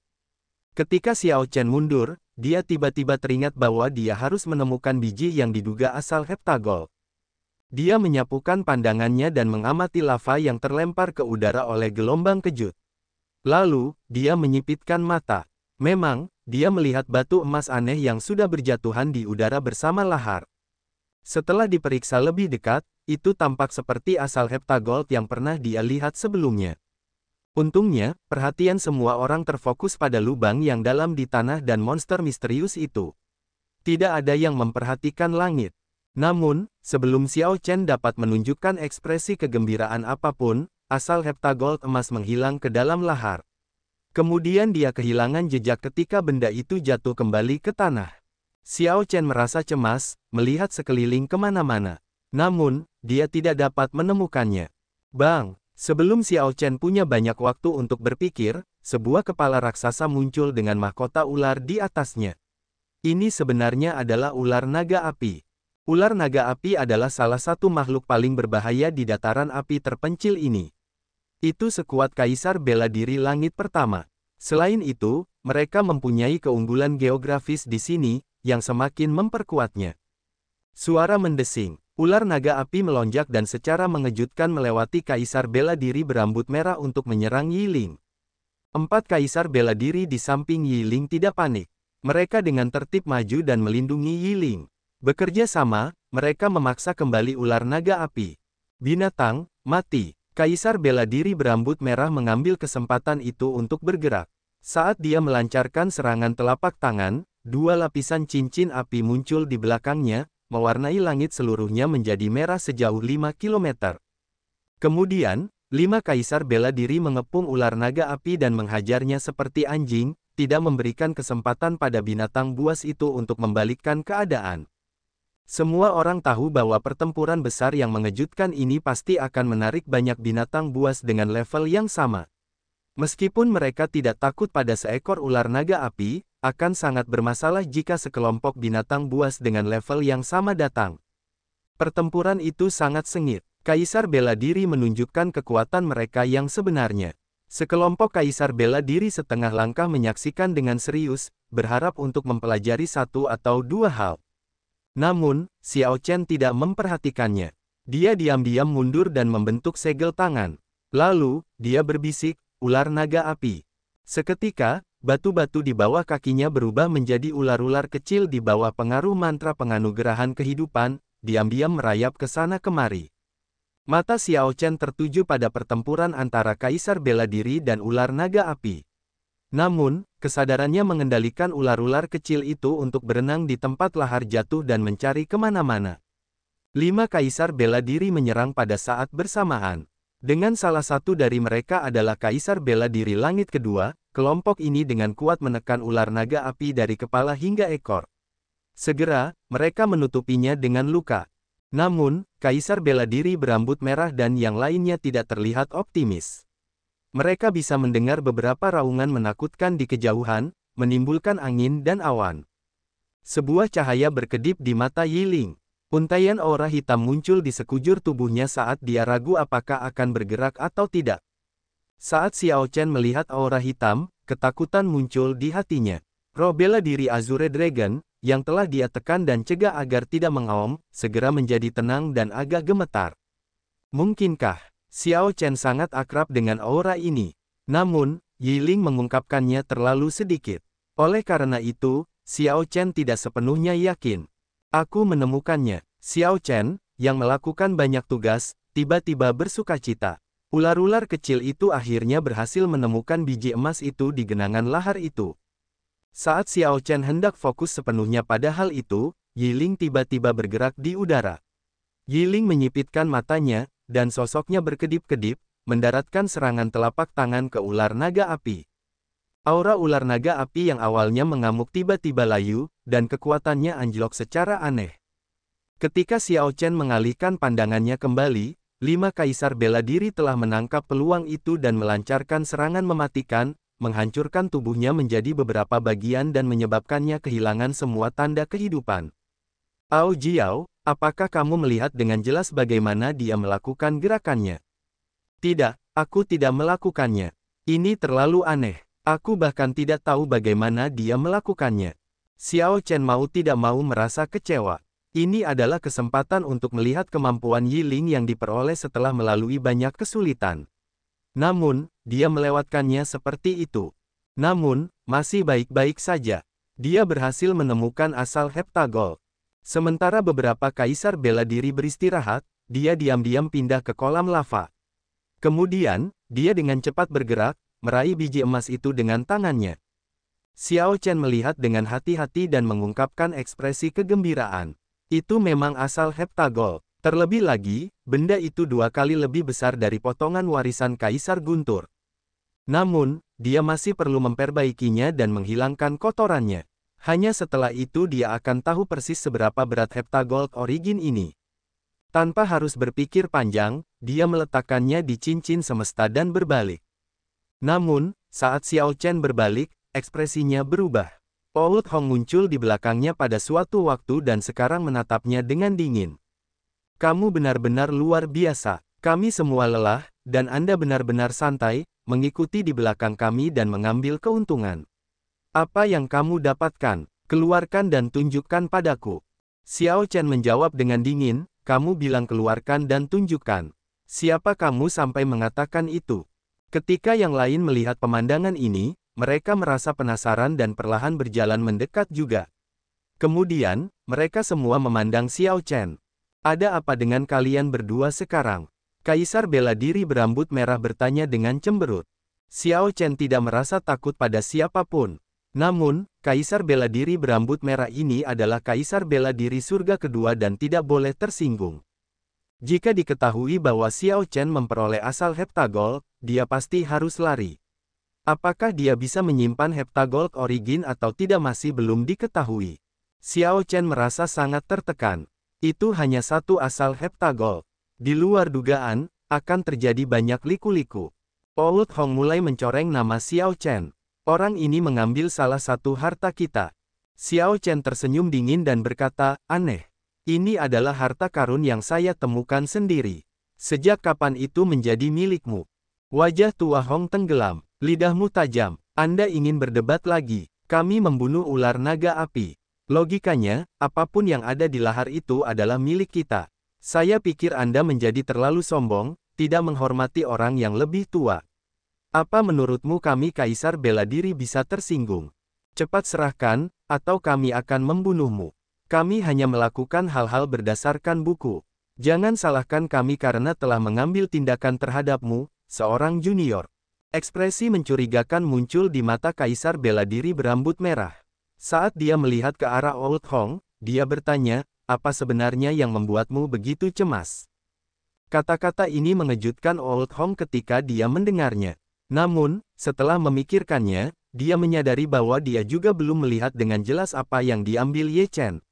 Ketika Xiao Chen mundur, dia tiba-tiba teringat bahwa dia harus menemukan biji yang diduga asal heptagol. Dia menyapukan pandangannya dan mengamati lava yang terlempar ke udara oleh gelombang kejut. Lalu, dia menyipitkan mata. Memang, dia melihat batu emas aneh yang sudah berjatuhan di udara bersama lahar. Setelah diperiksa lebih dekat, itu tampak seperti asal heptagold yang pernah dia lihat sebelumnya. Untungnya, perhatian semua orang terfokus pada lubang yang dalam di tanah dan monster misterius itu. Tidak ada yang memperhatikan langit. Namun, sebelum Xiao Chen dapat menunjukkan ekspresi kegembiraan apapun, asal heptagold emas menghilang ke dalam lahar. Kemudian dia kehilangan jejak ketika benda itu jatuh kembali ke tanah. Xiao Chen merasa cemas, melihat sekeliling kemana-mana. Namun, dia tidak dapat menemukannya. Bang, sebelum Xiao Chen punya banyak waktu untuk berpikir, sebuah kepala raksasa muncul dengan mahkota ular di atasnya. Ini sebenarnya adalah ular naga api. Ular naga api adalah salah satu makhluk paling berbahaya di dataran api terpencil ini. Itu sekuat kaisar bela diri langit pertama. Selain itu, mereka mempunyai keunggulan geografis di sini, yang semakin memperkuatnya. Suara mendesing, ular naga api melonjak dan secara mengejutkan melewati kaisar bela diri berambut merah untuk menyerang Yiling. Empat kaisar bela diri di samping Yiling tidak panik. Mereka dengan tertib maju dan melindungi Yiling. Bekerja sama, mereka memaksa kembali ular naga api. Binatang, mati. Kaisar bela diri berambut merah mengambil kesempatan itu untuk bergerak. Saat dia melancarkan serangan telapak tangan, dua lapisan cincin api muncul di belakangnya, mewarnai langit seluruhnya menjadi merah sejauh 5 km. Kemudian, lima kaisar bela diri mengepung ular naga api dan menghajarnya seperti anjing, tidak memberikan kesempatan pada binatang buas itu untuk membalikkan keadaan. Semua orang tahu bahwa pertempuran besar yang mengejutkan ini pasti akan menarik banyak binatang buas dengan level yang sama. Meskipun mereka tidak takut pada seekor ular naga api, akan sangat bermasalah jika sekelompok binatang buas dengan level yang sama datang. Pertempuran itu sangat sengit. Kaisar bela diri menunjukkan kekuatan mereka yang sebenarnya. Sekelompok kaisar bela diri setengah langkah menyaksikan dengan serius, berharap untuk mempelajari satu atau dua hal. Namun, Xiao Chen tidak memperhatikannya. Dia diam-diam mundur dan membentuk segel tangan. Lalu, dia berbisik, ular naga api. Seketika, batu-batu di bawah kakinya berubah menjadi ular-ular kecil di bawah pengaruh mantra penganugerahan kehidupan, diam-diam merayap ke sana kemari. Mata Xiao Chen tertuju pada pertempuran antara Kaisar Bela Diri dan ular naga api. Namun, kesadarannya mengendalikan ular-ular kecil itu untuk berenang di tempat lahar jatuh dan mencari kemana-mana. Lima kaisar bela diri menyerang pada saat bersamaan. Dengan salah satu dari mereka adalah Kaisar Bela Diri Langit Kedua, kelompok ini dengan kuat menekan ular naga api dari kepala hingga ekor. Segera, mereka menutupinya dengan luka. Namun, Kaisar Bela Diri berambut merah dan yang lainnya tidak terlihat optimis. Mereka bisa mendengar beberapa raungan menakutkan di kejauhan, menimbulkan angin dan awan. Sebuah cahaya berkedip di mata Yiling. Untaian aura hitam muncul di sekujur tubuhnya saat dia ragu apakah akan bergerak atau tidak. Saat Xiao Chen melihat aura hitam, ketakutan muncul di hatinya. Robela diri Azure Dragon, yang telah dia tekan dan cegah agar tidak mengaum, segera menjadi tenang dan agak gemetar. Mungkinkah Xiao Chen sangat akrab dengan aura ini. Namun, Yiling mengungkapkannya terlalu sedikit. Oleh karena itu, Xiao Chen tidak sepenuhnya yakin. Aku menemukannya. Xiao Chen, yang melakukan banyak tugas, tiba-tiba bersuka cita. Ular-ular kecil itu akhirnya berhasil menemukan biji emas itu di genangan lahar itu. Saat Xiao Chen hendak fokus sepenuhnya pada hal itu, Yiling tiba-tiba bergerak di udara. Yiling menyipitkan matanya, dan sosoknya berkedip-kedip, mendaratkan serangan telapak tangan ke ular naga api. Aura ular naga api yang awalnya mengamuk tiba-tiba layu, dan kekuatannya anjlok secara aneh. Ketika Xiao Chen mengalihkan pandangannya kembali, lima kaisar bela diri telah menangkap peluang itu dan melancarkan serangan mematikan, menghancurkan tubuhnya menjadi beberapa bagian dan menyebabkannya kehilangan semua tanda kehidupan. Ao Jiao, apakah kamu melihat dengan jelas bagaimana dia melakukan gerakannya? Tidak, aku tidak melakukannya. Ini terlalu aneh. Aku bahkan tidak tahu bagaimana dia melakukannya. Xiao Chen mau tidak mau merasa kecewa. Ini adalah kesempatan untuk melihat kemampuan Yiling yang diperoleh setelah melalui banyak kesulitan. Namun, dia melewatkannya seperti itu. Namun, masih baik-baik saja. Dia berhasil menemukan asal heptagol. Sementara beberapa kaisar bela diri beristirahat, dia diam-diam pindah ke kolam lava. Kemudian, dia dengan cepat bergerak, meraih biji emas itu dengan tangannya. Xiao Chen melihat dengan hati-hati dan mengungkapkan ekspresi kegembiraan. Itu memang asal heptagol. Terlebih lagi, benda itu dua kali lebih besar dari potongan warisan Kaisar Guntur. Namun, dia masih perlu memperbaikinya dan menghilangkan kotorannya. Hanya setelah itu dia akan tahu persis seberapa berat heptagold origin ini. Tanpa harus berpikir panjang, dia meletakkannya di cincin semesta dan berbalik. Namun, saat Xiao Chen berbalik, ekspresinya berubah. Paul Hong muncul di belakangnya pada suatu waktu dan sekarang menatapnya dengan dingin. Kamu benar-benar luar biasa. Kami semua lelah, dan Anda benar-benar santai, mengikuti di belakang kami dan mengambil keuntungan. Apa yang kamu dapatkan? Keluarkan dan tunjukkan padaku. Xiao Chen menjawab dengan dingin, kamu bilang keluarkan dan tunjukkan. Siapa kamu sampai mengatakan itu? Ketika yang lain melihat pemandangan ini, mereka merasa penasaran dan perlahan berjalan mendekat juga. Kemudian, mereka semua memandang Xiao Chen. Ada apa dengan kalian berdua sekarang? Kaisar bela diri berambut merah bertanya dengan cemberut. Xiao Chen tidak merasa takut pada siapapun. Namun, kaisar bela diri berambut merah ini adalah kaisar bela diri surga kedua dan tidak boleh tersinggung. Jika diketahui bahwa Xiao Chen memperoleh asal heptagol, dia pasti harus lari. Apakah dia bisa menyimpan heptagol origin atau tidak masih belum diketahui. Xiao Chen merasa sangat tertekan. Itu hanya satu asal heptagol. Di luar dugaan, akan terjadi banyak liku-liku. Paul Hong mulai mencoreng nama Xiao Chen. Orang ini mengambil salah satu harta kita. Xiao Chen tersenyum dingin dan berkata, aneh. Ini adalah harta karun yang saya temukan sendiri. Sejak kapan itu menjadi milikmu? Wajah tua Hong tenggelam, lidahmu tajam, Anda ingin berdebat lagi, kami membunuh ular naga api. Logikanya, apapun yang ada di lahar itu adalah milik kita. Saya pikir Anda menjadi terlalu sombong, tidak menghormati orang yang lebih tua. Apa menurutmu kami Kaisar bela diri bisa tersinggung? Cepat serahkan, atau kami akan membunuhmu. Kami hanya melakukan hal-hal berdasarkan buku. Jangan salahkan kami karena telah mengambil tindakan terhadapmu, seorang junior. Ekspresi mencurigakan muncul di mata Kaisar bela diri berambut merah. Saat dia melihat ke arah Old Hong, dia bertanya, apa sebenarnya yang membuatmu begitu cemas? Kata-kata ini mengejutkan Old Hong ketika dia mendengarnya. Namun, setelah memikirkannya, dia menyadari bahwa dia juga belum melihat dengan jelas apa yang diambil Ye Chen.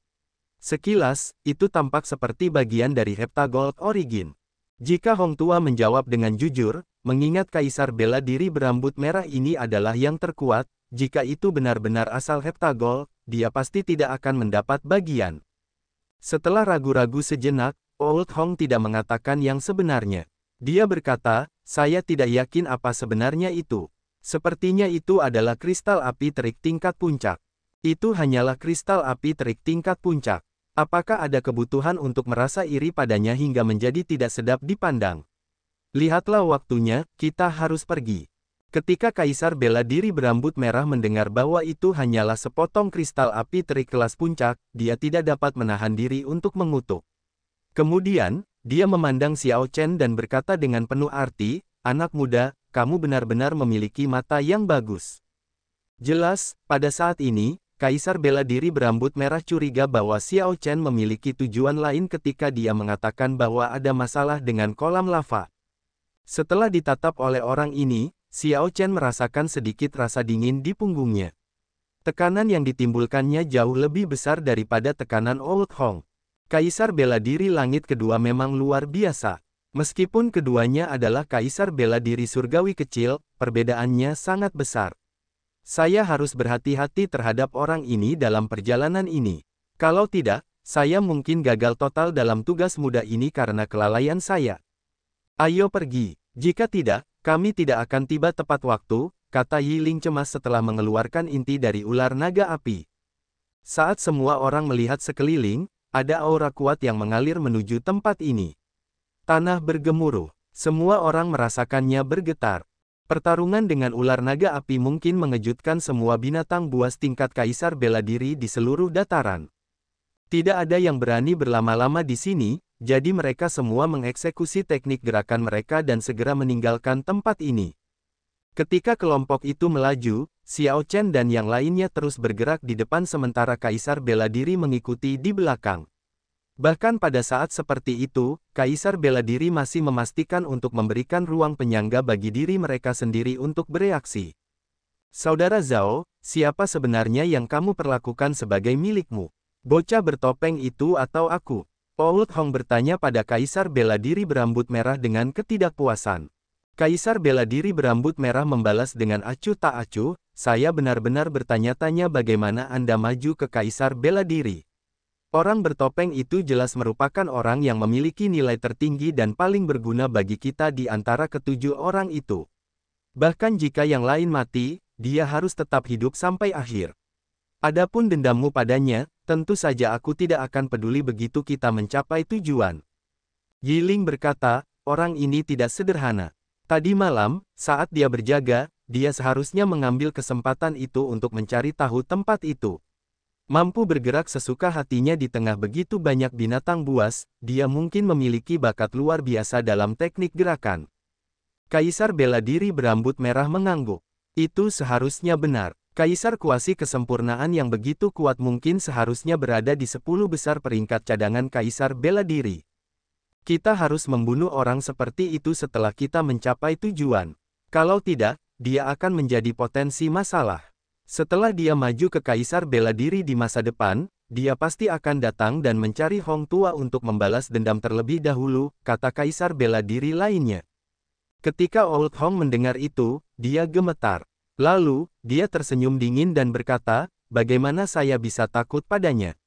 Sekilas, itu tampak seperti bagian dari Heptagold Origin. Jika Hong Tua menjawab dengan jujur, mengingat kaisar bela diri berambut merah ini adalah yang terkuat, jika itu benar-benar asal heptagold, dia pasti tidak akan mendapat bagian. Setelah ragu-ragu sejenak, Old Hong tidak mengatakan yang sebenarnya. Dia berkata, saya tidak yakin apa sebenarnya itu. Sepertinya itu adalah kristal api terik tingkat puncak. Itu hanyalah kristal api terik tingkat puncak. Apakah ada kebutuhan untuk merasa iri padanya hingga menjadi tidak sedap dipandang? Lihatlah waktunya, kita harus pergi. Ketika Kaisar bela diri berambut merah mendengar bahwa itu hanyalah sepotong kristal api terik kelas puncak, dia tidak dapat menahan diri untuk mengutuk. Kemudian, dia memandang Xiao Chen dan berkata dengan penuh arti, Anak muda, kamu benar-benar memiliki mata yang bagus. Jelas, pada saat ini, Kaisar bela diri berambut merah curiga bahwa Xiao Chen memiliki tujuan lain ketika dia mengatakan bahwa ada masalah dengan kolam lava. Setelah ditatap oleh orang ini, Xiao Chen merasakan sedikit rasa dingin di punggungnya. Tekanan yang ditimbulkannya jauh lebih besar daripada tekanan Old Hong. Kaisar bela diri langit kedua memang luar biasa. Meskipun keduanya adalah kaisar bela diri surgawi kecil, perbedaannya sangat besar. Saya harus berhati-hati terhadap orang ini dalam perjalanan ini. Kalau tidak, saya mungkin gagal total dalam tugas muda ini karena kelalaian saya. Ayo pergi. Jika tidak, kami tidak akan tiba tepat waktu, kata Yiling cemas setelah mengeluarkan inti dari ular naga api. Saat semua orang melihat sekeliling, ada aura kuat yang mengalir menuju tempat ini. Tanah bergemuruh. Semua orang merasakannya bergetar. Pertarungan dengan ular naga api mungkin mengejutkan semua binatang buas tingkat kaisar bela diri di seluruh dataran. Tidak ada yang berani berlama-lama di sini, jadi mereka semua mengeksekusi teknik gerakan mereka dan segera meninggalkan tempat ini. Ketika kelompok itu melaju, Xiao Chen dan yang lainnya terus bergerak di depan sementara Kaisar bela diri mengikuti di belakang. Bahkan pada saat seperti itu, Kaisar bela diri masih memastikan untuk memberikan ruang penyangga bagi diri mereka sendiri untuk bereaksi. Saudara Zhao, siapa sebenarnya yang kamu perlakukan sebagai milikmu? Bocah bertopeng itu atau aku? Paul Hong bertanya pada Kaisar bela diri berambut merah dengan ketidakpuasan. Kaisar bela diri berambut merah membalas dengan acuh tak acuh, saya benar-benar bertanya-tanya bagaimana Anda maju ke kaisar bela diri. Orang bertopeng itu jelas merupakan orang yang memiliki nilai tertinggi dan paling berguna bagi kita di antara ketujuh orang itu. Bahkan jika yang lain mati, dia harus tetap hidup sampai akhir. Adapun dendammu padanya, tentu saja aku tidak akan peduli begitu kita mencapai tujuan. Yiling berkata, orang ini tidak sederhana. Tadi malam, saat dia berjaga, dia seharusnya mengambil kesempatan itu untuk mencari tahu tempat itu. Mampu bergerak sesuka hatinya di tengah begitu banyak binatang buas, dia mungkin memiliki bakat luar biasa dalam teknik gerakan. Kaisar bela diri berambut merah mengangguk. Itu seharusnya benar. Kaisar kuasi kesempurnaan yang begitu kuat mungkin seharusnya berada di 10 besar peringkat cadangan Kaisar bela diri. Kita harus membunuh orang seperti itu setelah kita mencapai tujuan. Kalau tidak, dia akan menjadi potensi masalah. Setelah dia maju ke kaisar bela diri di masa depan, dia pasti akan datang dan mencari Hong Tua untuk membalas dendam terlebih dahulu, kata kaisar bela diri lainnya. Ketika Old Hong mendengar itu, dia gemetar. Lalu, dia tersenyum dingin dan berkata, bagaimana saya bisa takut padanya?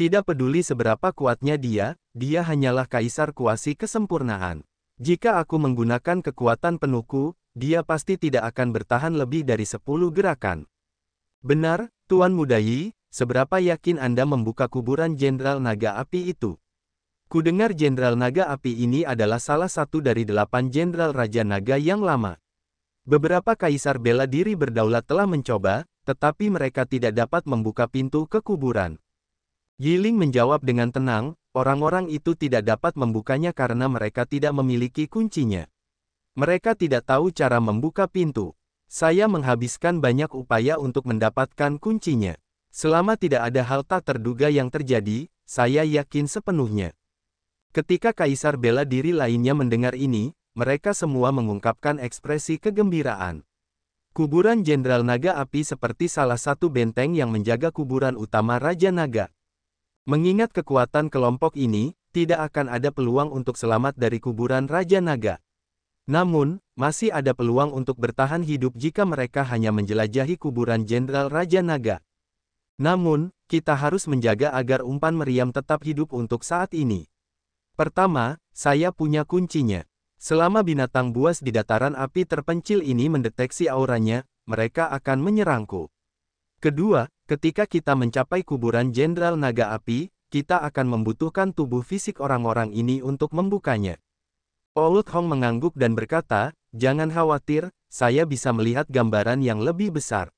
Tidak peduli seberapa kuatnya dia, dia hanyalah kaisar kuasi kesempurnaan. Jika aku menggunakan kekuatan penuhku, dia pasti tidak akan bertahan lebih dari sepuluh gerakan. Benar, Tuan Mudayi, seberapa yakin Anda membuka kuburan Jenderal Naga Api itu? Kudengar Jenderal Naga Api ini adalah salah satu dari delapan Jenderal Raja Naga yang lama. Beberapa kaisar bela diri berdaulat telah mencoba, tetapi mereka tidak dapat membuka pintu ke kuburan. Yiling menjawab dengan tenang, Orang-orang itu tidak dapat membukanya karena mereka tidak memiliki kuncinya. Mereka tidak tahu cara membuka pintu. Saya menghabiskan banyak upaya untuk mendapatkan kuncinya. Selama tidak ada hal tak terduga yang terjadi, saya yakin sepenuhnya. Ketika kaisar bela diri lainnya mendengar ini, mereka semua mengungkapkan ekspresi kegembiraan. Kuburan Jenderal Naga Api seperti salah satu benteng yang menjaga kuburan utama Raja Naga. Mengingat kekuatan kelompok ini, tidak akan ada peluang untuk selamat dari kuburan Raja Naga. Namun, masih ada peluang untuk bertahan hidup jika mereka hanya menjelajahi kuburan Jenderal Raja Naga. Namun, kita harus menjaga agar umpan meriam tetap hidup untuk saat ini. Pertama, saya punya kuncinya. Selama binatang buas di dataran api terpencil ini mendeteksi auranya, mereka akan menyerangku. Kedua, ketika kita mencapai kuburan Jenderal Naga Api, kita akan membutuhkan tubuh fisik orang-orang ini untuk membukanya. Olut Hong mengangguk dan berkata, Jangan khawatir, saya bisa melihat gambaran yang lebih besar.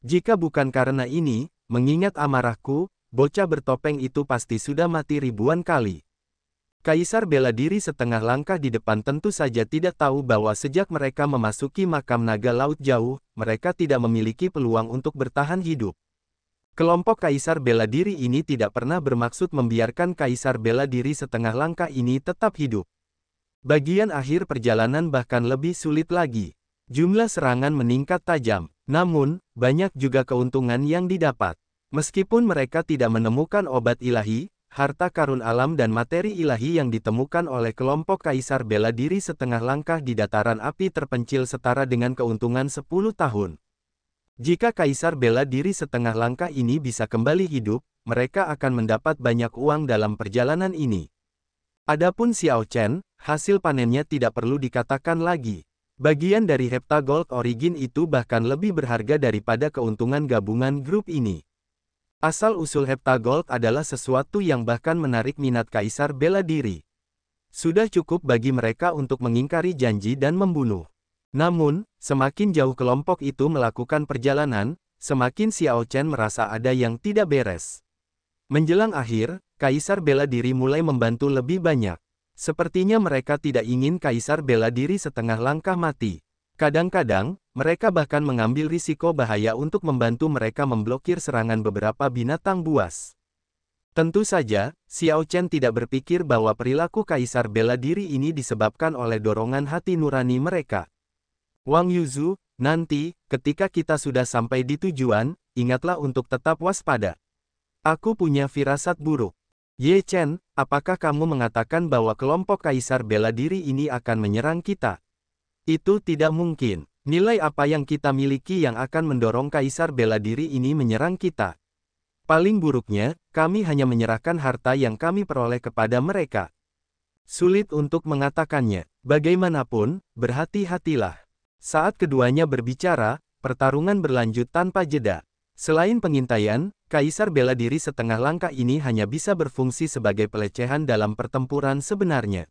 Jika bukan karena ini, mengingat amarahku, bocah bertopeng itu pasti sudah mati ribuan kali. Kaisar bela diri setengah langkah di depan tentu saja tidak tahu bahwa sejak mereka memasuki makam naga laut jauh, mereka tidak memiliki peluang untuk bertahan hidup. Kelompok kaisar bela diri ini tidak pernah bermaksud membiarkan kaisar bela diri setengah langkah ini tetap hidup. Bagian akhir perjalanan bahkan lebih sulit lagi. Jumlah serangan meningkat tajam, namun, banyak juga keuntungan yang didapat. Meskipun mereka tidak menemukan obat ilahi, harta karun alam dan materi ilahi yang ditemukan oleh kelompok kaisar bela diri setengah langkah di dataran api terpencil setara dengan keuntungan 10 tahun. Jika kaisar bela diri setengah langkah ini bisa kembali hidup, mereka akan mendapat banyak uang dalam perjalanan ini. Adapun Xiao Chen, hasil panennya tidak perlu dikatakan lagi. Bagian dari Hepta Gold Origin itu bahkan lebih berharga daripada keuntungan gabungan grup ini. Asal-usul heptagold adalah sesuatu yang bahkan menarik minat kaisar bela diri. Sudah cukup bagi mereka untuk mengingkari janji dan membunuh. Namun, semakin jauh kelompok itu melakukan perjalanan, semakin Xiao Chen merasa ada yang tidak beres. Menjelang akhir, kaisar bela diri mulai membantu lebih banyak. Sepertinya mereka tidak ingin kaisar bela diri setengah langkah mati. Kadang-kadang, mereka bahkan mengambil risiko bahaya untuk membantu mereka memblokir serangan beberapa binatang buas. Tentu saja, Xiao Chen tidak berpikir bahwa perilaku kaisar bela diri ini disebabkan oleh dorongan hati nurani mereka. Wang Yuzu, nanti, ketika kita sudah sampai di tujuan, ingatlah untuk tetap waspada. Aku punya firasat buruk. Ye Chen, apakah kamu mengatakan bahwa kelompok kaisar bela diri ini akan menyerang kita? Itu tidak mungkin. Nilai apa yang kita miliki yang akan mendorong kaisar bela diri ini menyerang kita? Paling buruknya, kami hanya menyerahkan harta yang kami peroleh kepada mereka. Sulit untuk mengatakannya. Bagaimanapun, berhati-hatilah. Saat keduanya berbicara, pertarungan berlanjut tanpa jeda. Selain pengintaian, kaisar bela diri setengah langkah ini hanya bisa berfungsi sebagai pelecehan dalam pertempuran sebenarnya.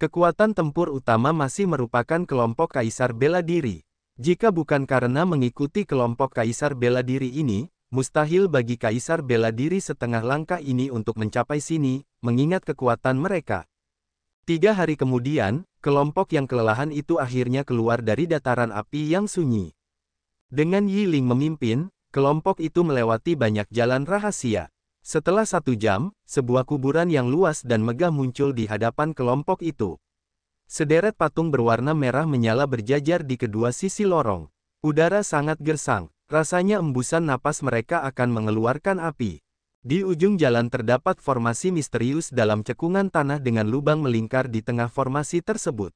Kekuatan tempur utama masih merupakan kelompok kaisar bela diri. Jika bukan karena mengikuti kelompok kaisar bela diri ini, mustahil bagi kaisar bela diri setengah langkah ini untuk mencapai sini, mengingat kekuatan mereka. Tiga hari kemudian, kelompok yang kelelahan itu akhirnya keluar dari dataran api yang sunyi. Dengan Yiling memimpin, kelompok itu melewati banyak jalan rahasia. Setelah satu jam, sebuah kuburan yang luas dan megah muncul di hadapan kelompok itu. Sederet patung berwarna merah menyala berjajar di kedua sisi lorong. Udara sangat gersang, rasanya embusan napas mereka akan mengeluarkan api. Di ujung jalan terdapat formasi misterius dalam cekungan tanah dengan lubang melingkar di tengah formasi tersebut.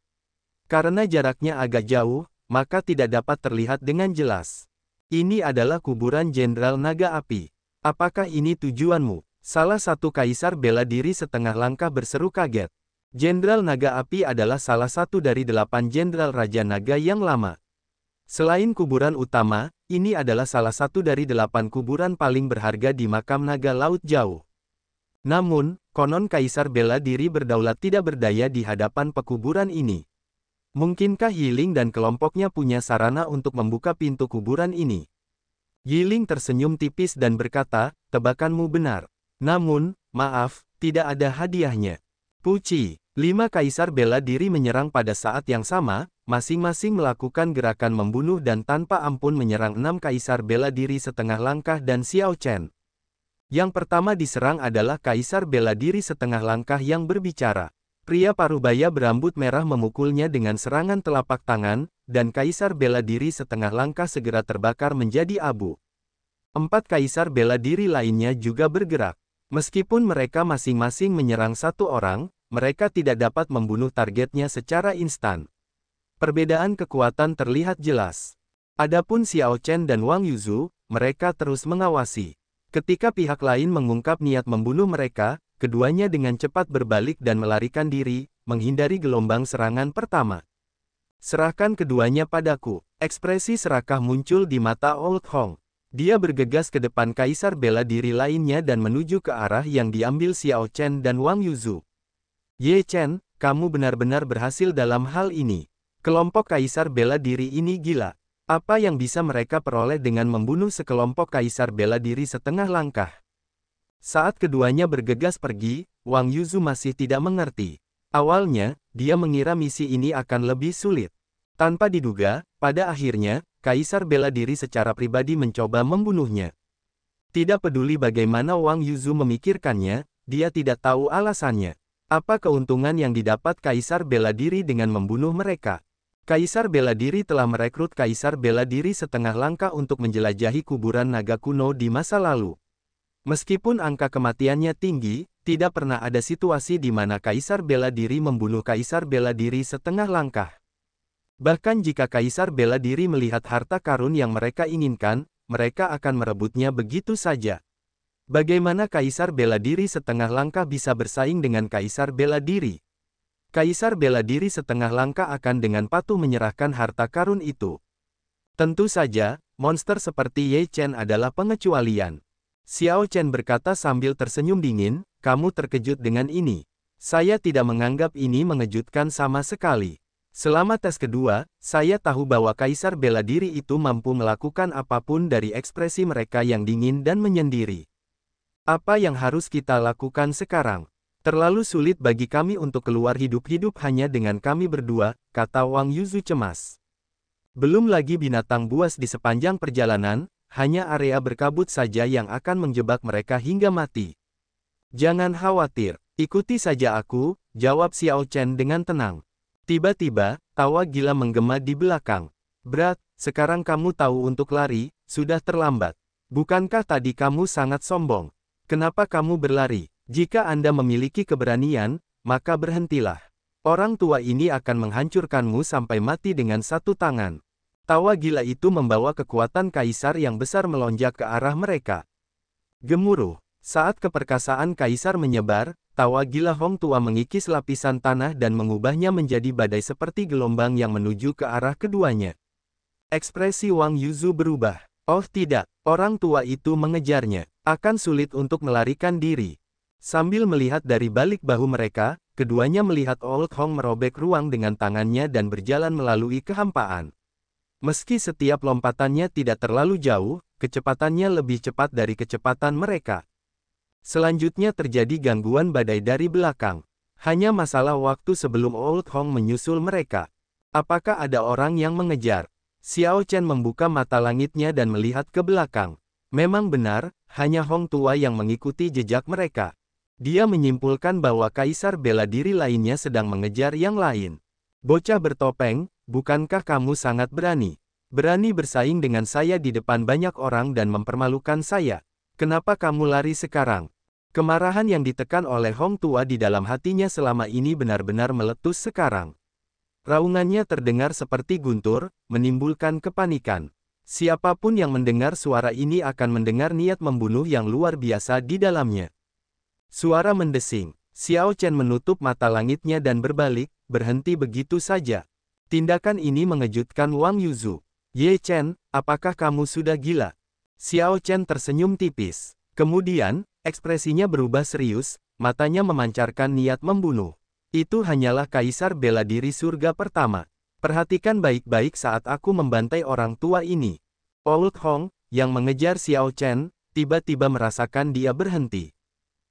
Karena jaraknya agak jauh, maka tidak dapat terlihat dengan jelas. Ini adalah kuburan Jenderal Naga Api. Apakah ini tujuanmu? Salah satu kaisar bela diri setengah langkah berseru kaget. Jenderal Naga Api adalah salah satu dari delapan jenderal Raja Naga yang lama. Selain kuburan utama, ini adalah salah satu dari delapan kuburan paling berharga di makam naga laut jauh. Namun, konon kaisar bela diri berdaulat tidak berdaya di hadapan pekuburan ini. Mungkinkah Healing dan kelompoknya punya sarana untuk membuka pintu kuburan ini? Yiling tersenyum tipis dan berkata, tebakanmu benar. Namun, maaf, tidak ada hadiahnya. Puci, lima kaisar bela diri menyerang pada saat yang sama, masing-masing melakukan gerakan membunuh dan tanpa ampun menyerang enam kaisar bela diri setengah langkah dan Xiao Chen. Yang pertama diserang adalah kaisar bela diri setengah langkah yang berbicara. Pria parubaya berambut merah memukulnya dengan serangan telapak tangan, dan kaisar bela diri setengah langkah segera terbakar menjadi abu. Empat kaisar bela diri lainnya juga bergerak. Meskipun mereka masing-masing menyerang satu orang, mereka tidak dapat membunuh targetnya secara instan. Perbedaan kekuatan terlihat jelas. Adapun Xiao Chen dan Wang Yuzu, mereka terus mengawasi. Ketika pihak lain mengungkap niat membunuh mereka, keduanya dengan cepat berbalik dan melarikan diri, menghindari gelombang serangan pertama. Serahkan keduanya padaku, ekspresi serakah muncul di mata Old Hong. Dia bergegas ke depan kaisar bela diri lainnya dan menuju ke arah yang diambil Xiao Chen dan Wang Yuzu. Ye Chen, kamu benar-benar berhasil dalam hal ini. Kelompok kaisar bela diri ini gila. Apa yang bisa mereka peroleh dengan membunuh sekelompok kaisar bela diri setengah langkah? Saat keduanya bergegas pergi, Wang Yuzu masih tidak mengerti. Awalnya, dia mengira misi ini akan lebih sulit. Tanpa diduga, pada akhirnya, Kaisar bela diri secara pribadi mencoba membunuhnya. Tidak peduli bagaimana Wang Yuzu memikirkannya, dia tidak tahu alasannya. Apa keuntungan yang didapat Kaisar bela diri dengan membunuh mereka? Kaisar bela diri telah merekrut Kaisar bela diri setengah langkah untuk menjelajahi kuburan naga kuno di masa lalu. Meskipun angka kematiannya tinggi, tidak pernah ada situasi di mana kaisar bela diri membunuh kaisar bela diri setengah langkah. Bahkan jika kaisar bela diri melihat harta karun yang mereka inginkan, mereka akan merebutnya begitu saja. Bagaimana kaisar bela diri setengah langkah bisa bersaing dengan kaisar bela diri? Kaisar bela diri setengah langkah akan dengan patuh menyerahkan harta karun itu. Tentu saja, monster seperti Ye Chen adalah pengecualian. Xiao Chen berkata sambil tersenyum dingin, kamu terkejut dengan ini. Saya tidak menganggap ini mengejutkan sama sekali. Selama tes kedua, saya tahu bahwa Kaisar bela diri itu mampu melakukan apapun dari ekspresi mereka yang dingin dan menyendiri. Apa yang harus kita lakukan sekarang? Terlalu sulit bagi kami untuk keluar hidup-hidup hanya dengan kami berdua, kata Wang Yuzu cemas. Belum lagi binatang buas di sepanjang perjalanan, hanya area berkabut saja yang akan menjebak mereka hingga mati. Jangan khawatir, ikuti saja aku, jawab Xiao Chen dengan tenang. Tiba-tiba, tawa gila menggema di belakang. Berat, sekarang kamu tahu untuk lari, sudah terlambat. Bukankah tadi kamu sangat sombong? Kenapa kamu berlari? Jika Anda memiliki keberanian, maka berhentilah. Orang tua ini akan menghancurkanmu sampai mati dengan satu tangan. Tawa gila itu membawa kekuatan kaisar yang besar melonjak ke arah mereka. Gemuruh. Saat keperkasaan kaisar menyebar, tawa gila Hong Tua mengikis lapisan tanah dan mengubahnya menjadi badai seperti gelombang yang menuju ke arah keduanya. Ekspresi Wang Yuzu berubah. Oh tidak, orang tua itu mengejarnya. Akan sulit untuk melarikan diri. Sambil melihat dari balik bahu mereka, keduanya melihat Old Hong merobek ruang dengan tangannya dan berjalan melalui kehampaan. Meski setiap lompatannya tidak terlalu jauh, kecepatannya lebih cepat dari kecepatan mereka. Selanjutnya terjadi gangguan badai dari belakang. Hanya masalah waktu sebelum Old Hong menyusul mereka. Apakah ada orang yang mengejar? Xiao Chen membuka mata langitnya dan melihat ke belakang. Memang benar, hanya Hong Tua yang mengikuti jejak mereka. Dia menyimpulkan bahwa kaisar bela diri lainnya sedang mengejar yang lain. Bocah bertopeng, Bukankah kamu sangat berani? Berani bersaing dengan saya di depan banyak orang dan mempermalukan saya. Kenapa kamu lari sekarang? Kemarahan yang ditekan oleh Hong Tua di dalam hatinya selama ini benar-benar meletus sekarang. Raungannya terdengar seperti guntur, menimbulkan kepanikan. Siapapun yang mendengar suara ini akan mendengar niat membunuh yang luar biasa di dalamnya. Suara mendesing. Xiao Chen menutup mata langitnya dan berbalik, berhenti begitu saja. Tindakan ini mengejutkan Wang Yuzu. Ye Chen, apakah kamu sudah gila? Xiao Chen tersenyum tipis. Kemudian, ekspresinya berubah serius, matanya memancarkan niat membunuh. Itu hanyalah kaisar bela diri surga pertama. Perhatikan baik-baik saat aku membantai orang tua ini. Old Hong, yang mengejar Xiao Chen, tiba-tiba merasakan dia berhenti.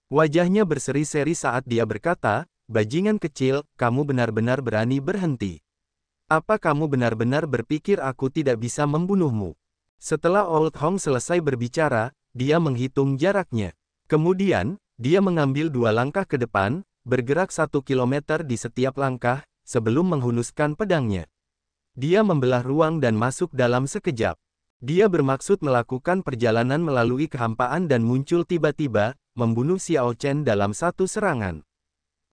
Wajahnya berseri-seri saat dia berkata, Bajingan kecil, kamu benar-benar berani berhenti. Apa kamu benar-benar berpikir aku tidak bisa membunuhmu? Setelah Old Hong selesai berbicara, dia menghitung jaraknya. Kemudian, dia mengambil dua langkah ke depan, bergerak satu kilometer di setiap langkah, sebelum menghunuskan pedangnya. Dia membelah ruang dan masuk dalam sekejap. Dia bermaksud melakukan perjalanan melalui kehampaan dan muncul tiba-tiba, membunuh Xiao Chen dalam satu serangan.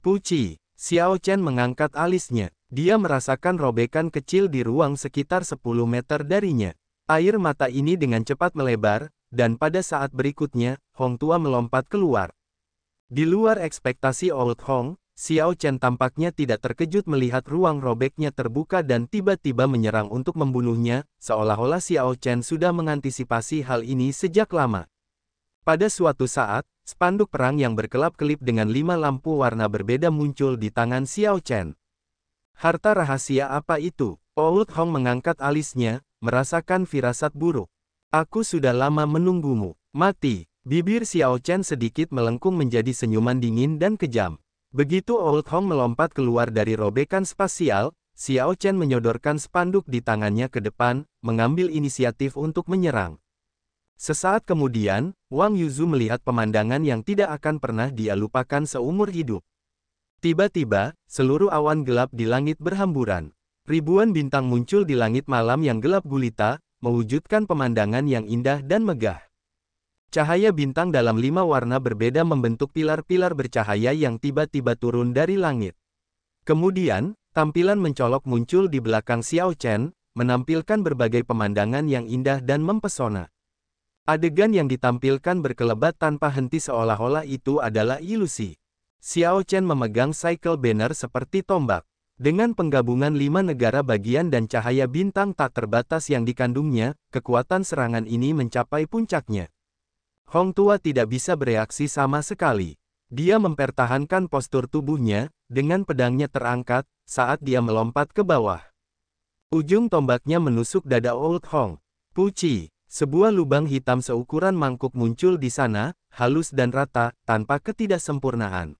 Puci, Xiao Chen mengangkat alisnya. Dia merasakan robekan kecil di ruang sekitar 10 meter darinya. Air mata ini dengan cepat melebar, dan pada saat berikutnya, Hong Tua melompat keluar. Di luar ekspektasi Old Hong, Xiao Chen tampaknya tidak terkejut melihat ruang robeknya terbuka dan tiba-tiba menyerang untuk membunuhnya, seolah-olah Xiao Chen sudah mengantisipasi hal ini sejak lama. Pada suatu saat, spanduk perang yang berkelap-kelip dengan lima lampu warna berbeda muncul di tangan Xiao Chen. Harta rahasia apa itu? Old Hong mengangkat alisnya, merasakan firasat buruk. Aku sudah lama menunggumu. Mati. Bibir Xiao Chen sedikit melengkung menjadi senyuman dingin dan kejam. Begitu Old Hong melompat keluar dari robekan spasial, Xiao Chen menyodorkan spanduk di tangannya ke depan, mengambil inisiatif untuk menyerang. Sesaat kemudian, Wang Yuzu melihat pemandangan yang tidak akan pernah dia lupakan seumur hidup. Tiba-tiba, seluruh awan gelap di langit berhamburan. Ribuan bintang muncul di langit malam yang gelap gulita, mewujudkan pemandangan yang indah dan megah. Cahaya bintang dalam lima warna berbeda membentuk pilar-pilar bercahaya yang tiba-tiba turun dari langit. Kemudian, tampilan mencolok muncul di belakang Xiao Chen, menampilkan berbagai pemandangan yang indah dan mempesona. Adegan yang ditampilkan berkelebat tanpa henti seolah-olah itu adalah ilusi. Xiao Chen memegang cycle banner seperti tombak. Dengan penggabungan lima negara bagian dan cahaya bintang tak terbatas yang dikandungnya, kekuatan serangan ini mencapai puncaknya. Hong Tua tidak bisa bereaksi sama sekali. Dia mempertahankan postur tubuhnya, dengan pedangnya terangkat, saat dia melompat ke bawah. Ujung tombaknya menusuk dada Old Hong. Puci, sebuah lubang hitam seukuran mangkuk muncul di sana, halus dan rata, tanpa ketidaksempurnaan.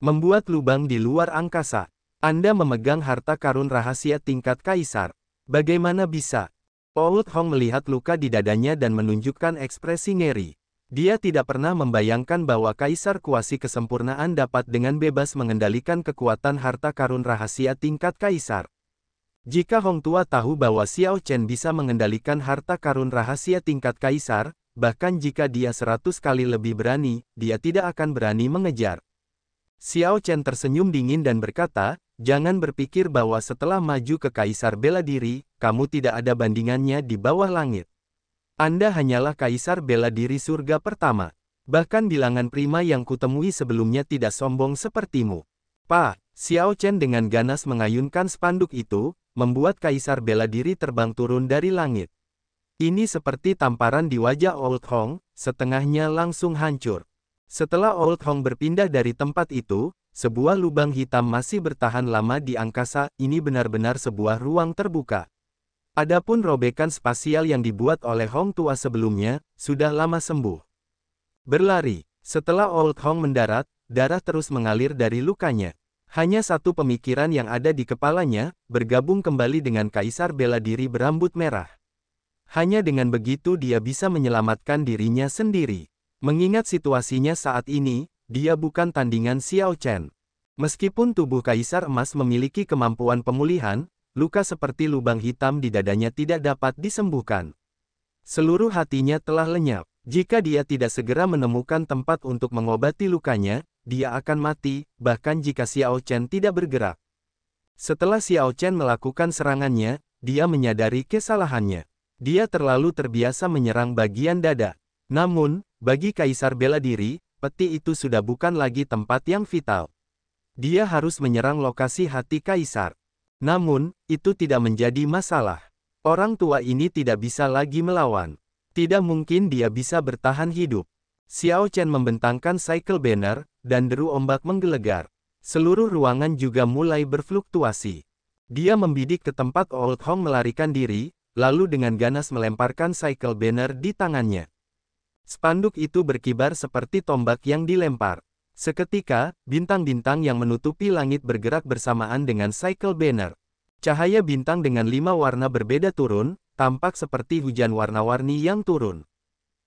Membuat lubang di luar angkasa. Anda memegang harta karun rahasia tingkat kaisar. Bagaimana bisa? Old Hong melihat luka di dadanya dan menunjukkan ekspresi ngeri. Dia tidak pernah membayangkan bahwa kaisar kuasi kesempurnaan dapat dengan bebas mengendalikan kekuatan harta karun rahasia tingkat kaisar. Jika Hong Tua tahu bahwa Xiao Chen bisa mengendalikan harta karun rahasia tingkat kaisar, bahkan jika dia seratus kali lebih berani, dia tidak akan berani mengejar. Xiao Chen tersenyum dingin dan berkata, jangan berpikir bahwa setelah maju ke Kaisar Bela Diri, kamu tidak ada bandingannya di bawah langit. Anda hanyalah Kaisar Bela Diri surga pertama. Bahkan bilangan prima yang kutemui sebelumnya tidak sombong sepertimu. Pa, Xiao Chen dengan ganas mengayunkan spanduk itu, membuat Kaisar Bela Diri terbang turun dari langit. Ini seperti tamparan di wajah Old Hong, setengahnya langsung hancur. Setelah Old Hong berpindah dari tempat itu, sebuah lubang hitam masih bertahan lama di angkasa, ini benar-benar sebuah ruang terbuka. Adapun robekan spasial yang dibuat oleh Hong tua sebelumnya, sudah lama sembuh. Berlari, setelah Old Hong mendarat, darah terus mengalir dari lukanya. Hanya satu pemikiran yang ada di kepalanya, bergabung kembali dengan Kaisar bela diri berambut merah. Hanya dengan begitu dia bisa menyelamatkan dirinya sendiri. Mengingat situasinya saat ini, dia bukan tandingan Xiao Chen. Meskipun tubuh Kaisar Emas memiliki kemampuan pemulihan, luka seperti lubang hitam di dadanya tidak dapat disembuhkan. Seluruh hatinya telah lenyap. Jika dia tidak segera menemukan tempat untuk mengobati lukanya, dia akan mati, bahkan jika Xiao Chen tidak bergerak. Setelah Xiao Chen melakukan serangannya, dia menyadari kesalahannya. Dia terlalu terbiasa menyerang bagian dada. Namun, bagi Kaisar bela diri, peti itu sudah bukan lagi tempat yang vital. Dia harus menyerang lokasi hati Kaisar. Namun, itu tidak menjadi masalah. Orang tua ini tidak bisa lagi melawan. Tidak mungkin dia bisa bertahan hidup. Xiao Chen membentangkan cycle banner, dan deru ombak menggelegar. Seluruh ruangan juga mulai berfluktuasi. Dia membidik ke tempat Old Hong melarikan diri, lalu dengan ganas melemparkan cycle banner di tangannya. Spanduk itu berkibar seperti tombak yang dilempar. Seketika, bintang-bintang yang menutupi langit bergerak bersamaan dengan cycle banner. Cahaya bintang dengan lima warna berbeda turun, tampak seperti hujan warna-warni yang turun.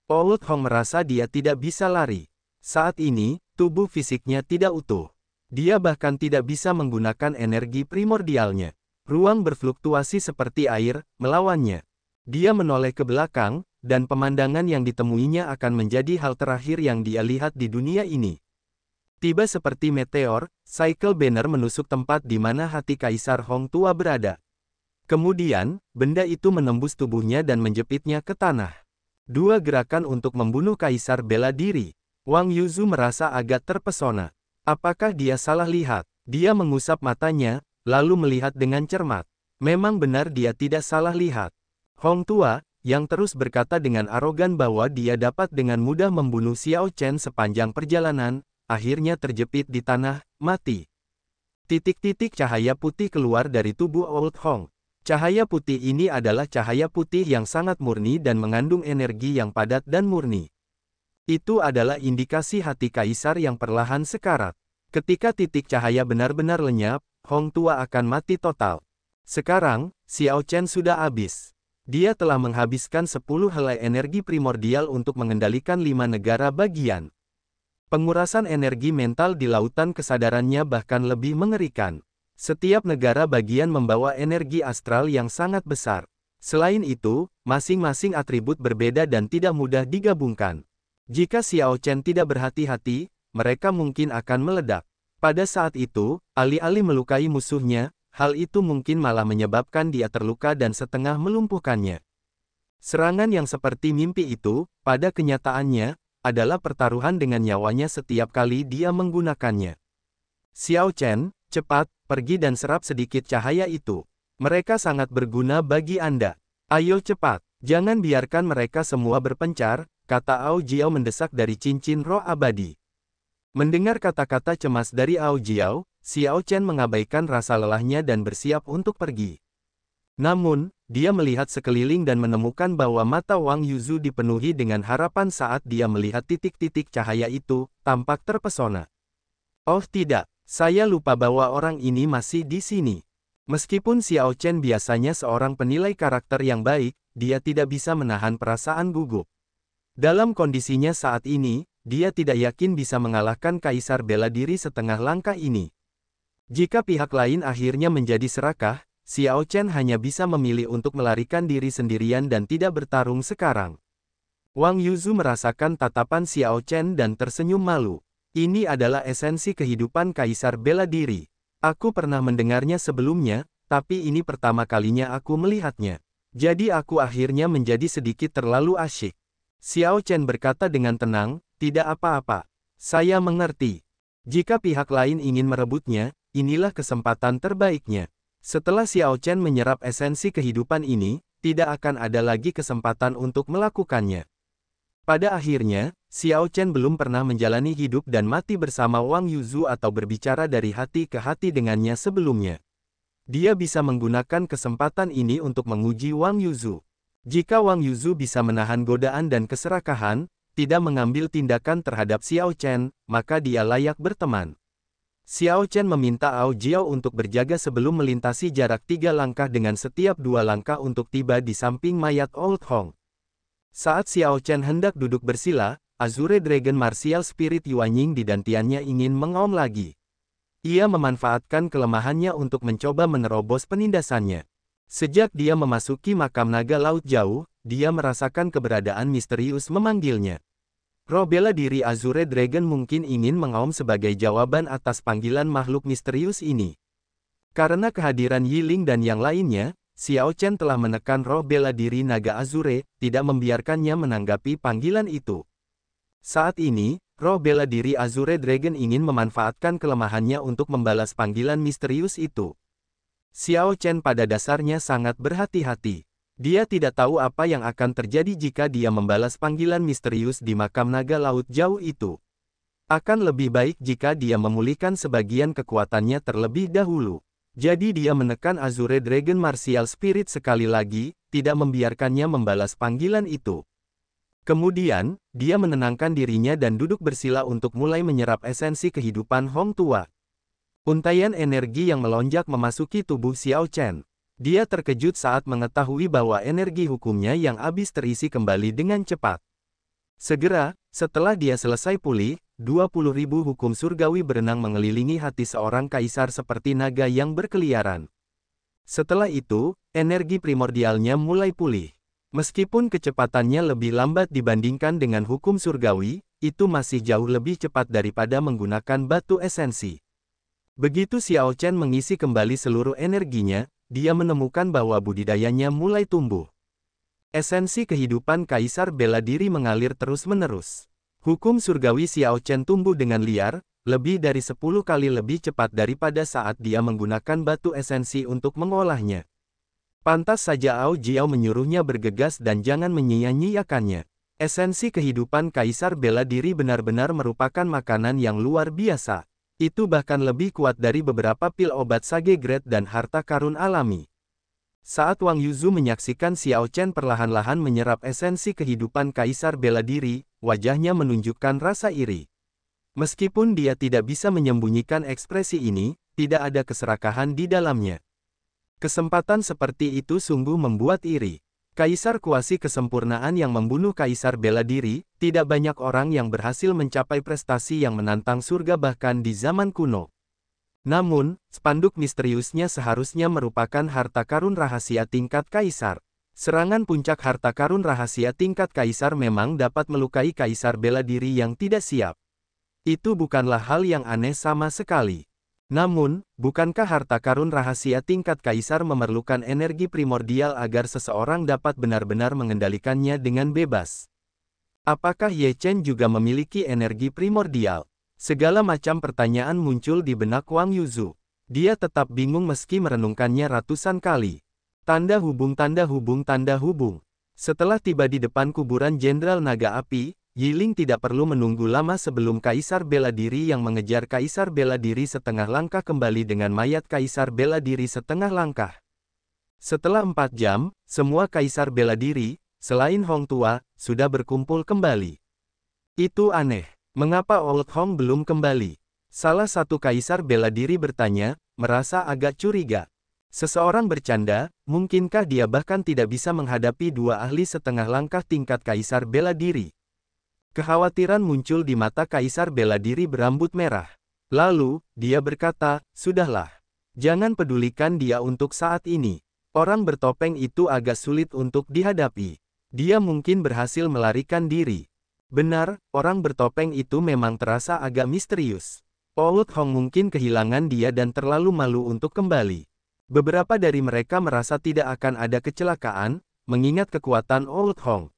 Paulut Hong merasa dia tidak bisa lari. Saat ini, tubuh fisiknya tidak utuh. Dia bahkan tidak bisa menggunakan energi primordialnya. Ruang berfluktuasi seperti air, melawannya. Dia menoleh ke belakang, dan pemandangan yang ditemuinya akan menjadi hal terakhir yang dia lihat di dunia ini. Tiba seperti meteor, Cycle Banner menusuk tempat di mana hati Kaisar Hong Tua berada. Kemudian, benda itu menembus tubuhnya dan menjepitnya ke tanah. Dua gerakan untuk membunuh Kaisar bela diri. Wang Yuzu merasa agak terpesona. Apakah dia salah lihat? Dia mengusap matanya, lalu melihat dengan cermat. Memang benar dia tidak salah lihat. Hong Tua, yang terus berkata dengan arogan bahwa dia dapat dengan mudah membunuh Xiao Chen sepanjang perjalanan, akhirnya terjepit di tanah, mati. Titik-titik cahaya putih keluar dari tubuh Old Hong. Cahaya putih ini adalah cahaya putih yang sangat murni dan mengandung energi yang padat dan murni. Itu adalah indikasi hati kaisar yang perlahan sekarat. Ketika titik cahaya benar-benar lenyap, Hong Tua akan mati total. Sekarang, Xiao Chen sudah habis. Dia telah menghabiskan 10 helai energi primordial untuk mengendalikan lima negara bagian. Pengurasan energi mental di lautan kesadarannya bahkan lebih mengerikan. Setiap negara bagian membawa energi astral yang sangat besar. Selain itu, masing-masing atribut berbeda dan tidak mudah digabungkan. Jika Xiao Chen tidak berhati-hati, mereka mungkin akan meledak. Pada saat itu, alih-alih melukai musuhnya, Hal itu mungkin malah menyebabkan dia terluka dan setengah melumpuhkannya. Serangan yang seperti mimpi itu, pada kenyataannya, adalah pertaruhan dengan nyawanya setiap kali dia menggunakannya. Xiao Chen, cepat, pergi dan serap sedikit cahaya itu. Mereka sangat berguna bagi Anda. Ayo cepat, jangan biarkan mereka semua berpencar, kata Ao Jiao mendesak dari cincin roh abadi. Mendengar kata-kata cemas dari Ao Jiao, Xiao Chen mengabaikan rasa lelahnya dan bersiap untuk pergi. Namun, dia melihat sekeliling dan menemukan bahwa mata Wang Yuzu dipenuhi dengan harapan saat dia melihat titik-titik cahaya itu, tampak terpesona. Oh tidak, saya lupa bahwa orang ini masih di sini. Meskipun Xiao Chen biasanya seorang penilai karakter yang baik, dia tidak bisa menahan perasaan gugup. Dalam kondisinya saat ini, dia tidak yakin bisa mengalahkan Kaisar bela diri setengah langkah ini. Jika pihak lain akhirnya menjadi serakah, Xiao Chen hanya bisa memilih untuk melarikan diri sendirian dan tidak bertarung sekarang. Wang Yuzu merasakan tatapan Xiao Chen dan tersenyum malu. Ini adalah esensi kehidupan kaisar bela diri. Aku pernah mendengarnya sebelumnya, tapi ini pertama kalinya aku melihatnya. Jadi aku akhirnya menjadi sedikit terlalu asyik. Xiao Chen berkata dengan tenang, tidak apa-apa. Saya mengerti. Jika pihak lain ingin merebutnya, inilah kesempatan terbaiknya. Setelah Xiao Chen menyerap esensi kehidupan ini, tidak akan ada lagi kesempatan untuk melakukannya. Pada akhirnya, Xiao Chen belum pernah menjalani hidup dan mati bersama Wang Yuzu atau berbicara dari hati ke hati dengannya sebelumnya. Dia bisa menggunakan kesempatan ini untuk menguji Wang Yuzu. Jika Wang Yuzu bisa menahan godaan dan keserakahan, tidak mengambil tindakan terhadap Xiao Chen, maka dia layak berteman. Xiao Chen meminta Ao Jiao untuk berjaga sebelum melintasi jarak tiga langkah dengan setiap dua langkah untuk tiba di samping mayat Old Hong. Saat Xiao Chen hendak duduk bersila, Azure Dragon Martial Spirit Yuan Ying di dantiannya ingin mengaum lagi. Ia memanfaatkan kelemahannya untuk mencoba menerobos penindasannya. Sejak dia memasuki makam naga laut jauh, dia merasakan keberadaan misterius memanggilnya. Roh bela diri Azure Dragon mungkin ingin mengaum sebagai jawaban atas panggilan makhluk misterius ini. Karena kehadiran Yiling dan yang lainnya, Xiao Chen telah menekan roh bela diri naga Azure, tidak membiarkannya menanggapi panggilan itu. Saat ini, roh bela diri Azure Dragon ingin memanfaatkan kelemahannya untuk membalas panggilan misterius itu. Xiao Chen pada dasarnya sangat berhati-hati. Dia tidak tahu apa yang akan terjadi jika dia membalas panggilan misterius di makam naga laut jauh itu. Akan lebih baik jika dia memulihkan sebagian kekuatannya terlebih dahulu. Jadi dia menekan Azure Dragon Martial Spirit sekali lagi, tidak membiarkannya membalas panggilan itu. Kemudian, dia menenangkan dirinya dan duduk bersila untuk mulai menyerap esensi kehidupan Hong Tua. Untaian energi yang melonjak memasuki tubuh Xiao Chen. Dia terkejut saat mengetahui bahwa energi hukumnya yang habis terisi kembali dengan cepat. Segera, setelah dia selesai pulih, 20 ribu hukum surgawi berenang mengelilingi hati seorang kaisar seperti naga yang berkeliaran. Setelah itu, energi primordialnya mulai pulih. Meskipun kecepatannya lebih lambat dibandingkan dengan hukum surgawi, itu masih jauh lebih cepat daripada menggunakan batu esensi. Begitu Xiao Chen mengisi kembali seluruh energinya, dia menemukan bahwa budidayanya mulai tumbuh. Esensi kehidupan Kaisar bela diri mengalir terus-menerus. Hukum surgawi Xiao Chen tumbuh dengan liar, lebih dari 10 kali lebih cepat daripada saat dia menggunakan batu esensi untuk mengolahnya. Pantas saja Ao Jiao menyuruhnya bergegas dan jangan menyia-nyiakannya. Esensi kehidupan Kaisar bela diri benar-benar merupakan makanan yang luar biasa. Itu bahkan lebih kuat dari beberapa pil obat sage grade dan harta karun alami. Saat Wang Yuzu menyaksikan Xiao Chen perlahan-lahan menyerap esensi kehidupan kaisar bela diri, wajahnya menunjukkan rasa iri. Meskipun dia tidak bisa menyembunyikan ekspresi ini, tidak ada keserakahan di dalamnya. Kesempatan seperti itu sungguh membuat iri. Kaisar kuasi kesempurnaan yang membunuh kaisar bela diri, tidak banyak orang yang berhasil mencapai prestasi yang menantang surga bahkan di zaman kuno. Namun, spanduk misteriusnya seharusnya merupakan harta karun rahasia tingkat kaisar. Serangan puncak harta karun rahasia tingkat kaisar memang dapat melukai kaisar bela diri yang tidak siap. Itu bukanlah hal yang aneh sama sekali. Namun, bukankah harta karun rahasia tingkat kaisar memerlukan energi primordial agar seseorang dapat benar-benar mengendalikannya dengan bebas? Apakah Ye Chen juga memiliki energi primordial? Segala macam pertanyaan muncul di benak Wang Yuzu. Dia tetap bingung meski merenungkannya ratusan kali. Tanda hubung tanda hubung tanda hubung. Setelah tiba di depan kuburan Jenderal Naga Api, Yiling tidak perlu menunggu lama sebelum Kaisar Bela Diri yang mengejar Kaisar Bela Diri setengah langkah kembali dengan mayat Kaisar Bela Diri setengah langkah. Setelah empat jam, semua Kaisar Bela Diri, selain Hong Tua, sudah berkumpul kembali. Itu aneh. Mengapa Old Hong belum kembali? Salah satu Kaisar Bela Diri bertanya, merasa agak curiga. Seseorang bercanda, mungkinkah dia bahkan tidak bisa menghadapi dua ahli setengah langkah tingkat Kaisar Bela Diri? Kekhawatiran muncul di mata kaisar bela diri berambut merah. Lalu, dia berkata, Sudahlah. Jangan pedulikan dia untuk saat ini. Orang bertopeng itu agak sulit untuk dihadapi. Dia mungkin berhasil melarikan diri. Benar, orang bertopeng itu memang terasa agak misterius. Old Hong mungkin kehilangan dia dan terlalu malu untuk kembali. Beberapa dari mereka merasa tidak akan ada kecelakaan, mengingat kekuatan Old Hong.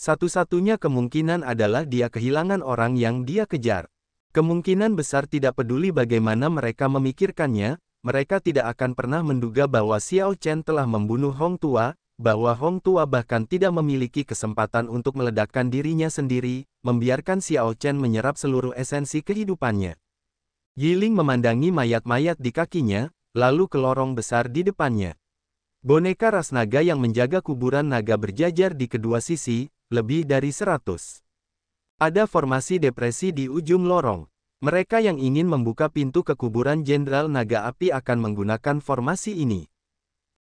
Satu-satunya kemungkinan adalah dia kehilangan orang yang dia kejar. Kemungkinan besar tidak peduli bagaimana mereka memikirkannya, mereka tidak akan pernah menduga bahwa Xiao Chen telah membunuh Hong Tua, bahwa Hong Tua bahkan tidak memiliki kesempatan untuk meledakkan dirinya sendiri, membiarkan Xiao Chen menyerap seluruh esensi kehidupannya. Yiling memandangi mayat-mayat di kakinya, lalu ke lorong besar di depannya. Boneka ras naga yang menjaga kuburan naga berjajar di kedua sisi, lebih dari 100. Ada formasi depresi di ujung lorong. Mereka yang ingin membuka pintu ke kuburan Jenderal Naga Api akan menggunakan formasi ini.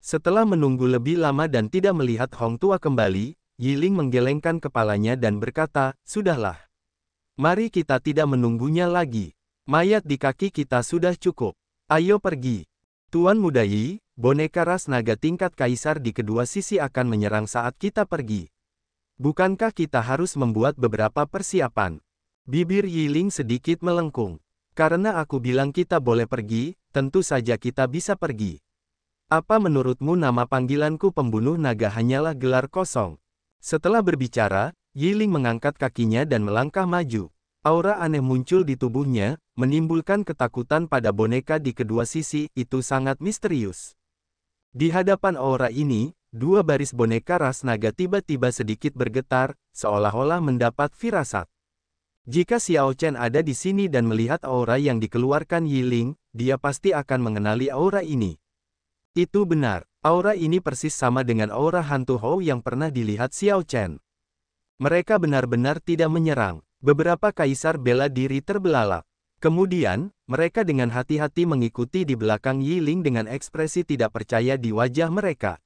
Setelah menunggu lebih lama dan tidak melihat Hong Tua kembali, Yiling menggelengkan kepalanya dan berkata, Sudahlah. Mari kita tidak menunggunya lagi. Mayat di kaki kita sudah cukup. Ayo pergi. Tuan Muda Yi, boneka ras naga tingkat kaisar di kedua sisi akan menyerang saat kita pergi. Bukankah kita harus membuat beberapa persiapan? Bibir Yiling sedikit melengkung. Karena aku bilang kita boleh pergi, tentu saja kita bisa pergi. Apa menurutmu nama panggilanku pembunuh naga hanyalah gelar kosong? Setelah berbicara, Yiling mengangkat kakinya dan melangkah maju. Aura aneh muncul di tubuhnya, menimbulkan ketakutan pada boneka di kedua sisi, itu sangat misterius. Di hadapan aura ini, dua baris boneka ras naga tiba-tiba sedikit bergetar, seolah-olah mendapat firasat. Jika Xiao Chen ada di sini dan melihat aura yang dikeluarkan Yiling, dia pasti akan mengenali aura ini. Itu benar, aura ini persis sama dengan aura hantu Hou yang pernah dilihat Xiao Chen. Mereka benar-benar tidak menyerang. Beberapa kaisar bela diri terbelalak. Kemudian, mereka dengan hati-hati mengikuti di belakang Yiling dengan ekspresi tidak percaya di wajah mereka.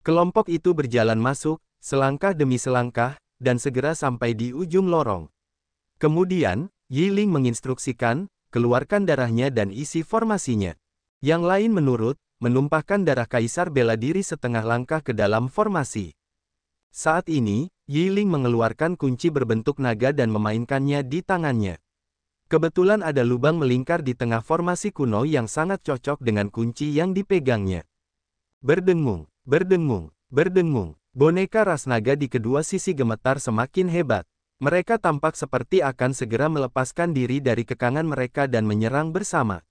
Kelompok itu berjalan masuk, selangkah demi selangkah, dan segera sampai di ujung lorong. Kemudian, Yiling menginstruksikan, keluarkan darahnya dan isi formasinya. Yang lain menurut, menumpahkan darah kaisar bela diri setengah langkah ke dalam formasi. Saat ini, Yiling mengeluarkan kunci berbentuk naga dan memainkannya di tangannya. Kebetulan ada lubang melingkar di tengah formasi kuno yang sangat cocok dengan kunci yang dipegangnya. Berdengung, Berdengung, berdengung, boneka ras naga di kedua sisi gemetar semakin hebat. Mereka tampak seperti akan segera melepaskan diri dari kekangan mereka dan menyerang bersama.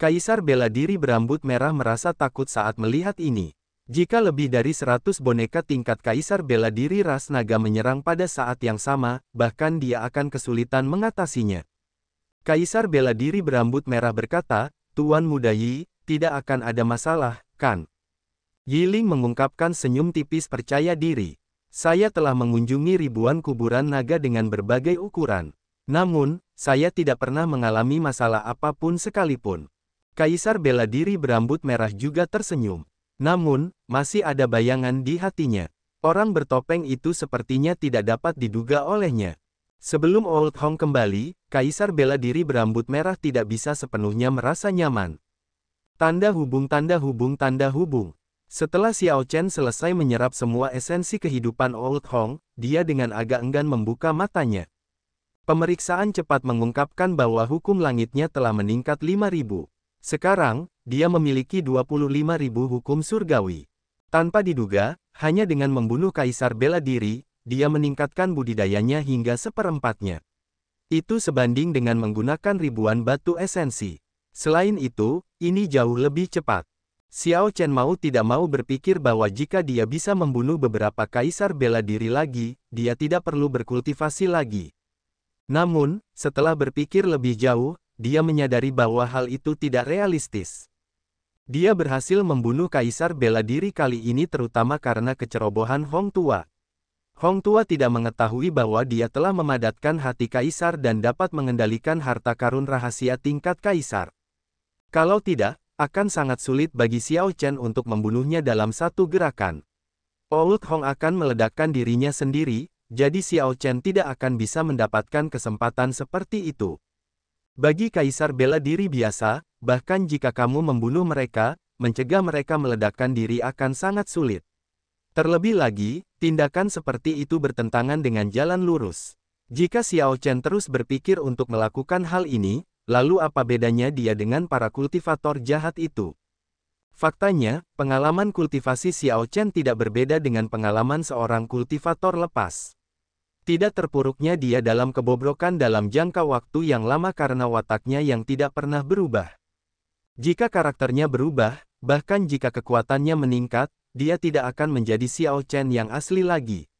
Kaisar bela diri berambut merah merasa takut saat melihat ini. Jika lebih dari 100 boneka tingkat Kaisar bela diri ras naga menyerang pada saat yang sama, bahkan dia akan kesulitan mengatasinya. Kaisar bela diri berambut merah berkata, Tuan Mudayi, tidak akan ada masalah, kan? Yiling mengungkapkan senyum tipis percaya diri. Saya telah mengunjungi ribuan kuburan naga dengan berbagai ukuran. Namun, saya tidak pernah mengalami masalah apapun sekalipun. Kaisar bela diri berambut merah juga tersenyum. Namun, masih ada bayangan di hatinya. Orang bertopeng itu sepertinya tidak dapat diduga olehnya. Sebelum Old Hong kembali, Kaisar bela diri berambut merah tidak bisa sepenuhnya merasa nyaman. Tanda hubung tanda hubung tanda hubung. Setelah Xiao Chen selesai menyerap semua esensi kehidupan Old Hong, dia dengan agak enggan membuka matanya. Pemeriksaan cepat mengungkapkan bahwa hukum langitnya telah meningkat 5.000. Sekarang, dia memiliki 25.000 hukum surgawi. Tanpa diduga, hanya dengan membunuh kaisar bela diri, dia meningkatkan budidayanya hingga seperempatnya. Itu sebanding dengan menggunakan ribuan batu esensi. Selain itu, ini jauh lebih cepat. Xiao Chen mau tidak mau berpikir bahwa jika dia bisa membunuh beberapa kaisar bela diri lagi, dia tidak perlu berkultivasi lagi. Namun, setelah berpikir lebih jauh, dia menyadari bahwa hal itu tidak realistis. Dia berhasil membunuh kaisar bela diri kali ini terutama karena kecerobohan Hong Tua. Hong Tua tidak mengetahui bahwa dia telah memadatkan hati kaisar dan dapat mengendalikan harta karun rahasia tingkat kaisar. Kalau tidak, akan sangat sulit bagi Xiao Chen untuk membunuhnya dalam satu gerakan. Old Hong akan meledakkan dirinya sendiri, jadi Xiao Chen tidak akan bisa mendapatkan kesempatan seperti itu. Bagi kaisar bela diri biasa, bahkan jika kamu membunuh mereka, mencegah mereka meledakkan diri akan sangat sulit. Terlebih lagi, tindakan seperti itu bertentangan dengan jalan lurus. Jika Xiao Chen terus berpikir untuk melakukan hal ini, Lalu apa bedanya dia dengan para kultivator jahat itu? Faktanya, pengalaman kultivasi Xiao Chen tidak berbeda dengan pengalaman seorang kultivator lepas. Tidak terpuruknya dia dalam kebobrokan dalam jangka waktu yang lama karena wataknya yang tidak pernah berubah. Jika karakternya berubah, bahkan jika kekuatannya meningkat, dia tidak akan menjadi Xiao Chen yang asli lagi.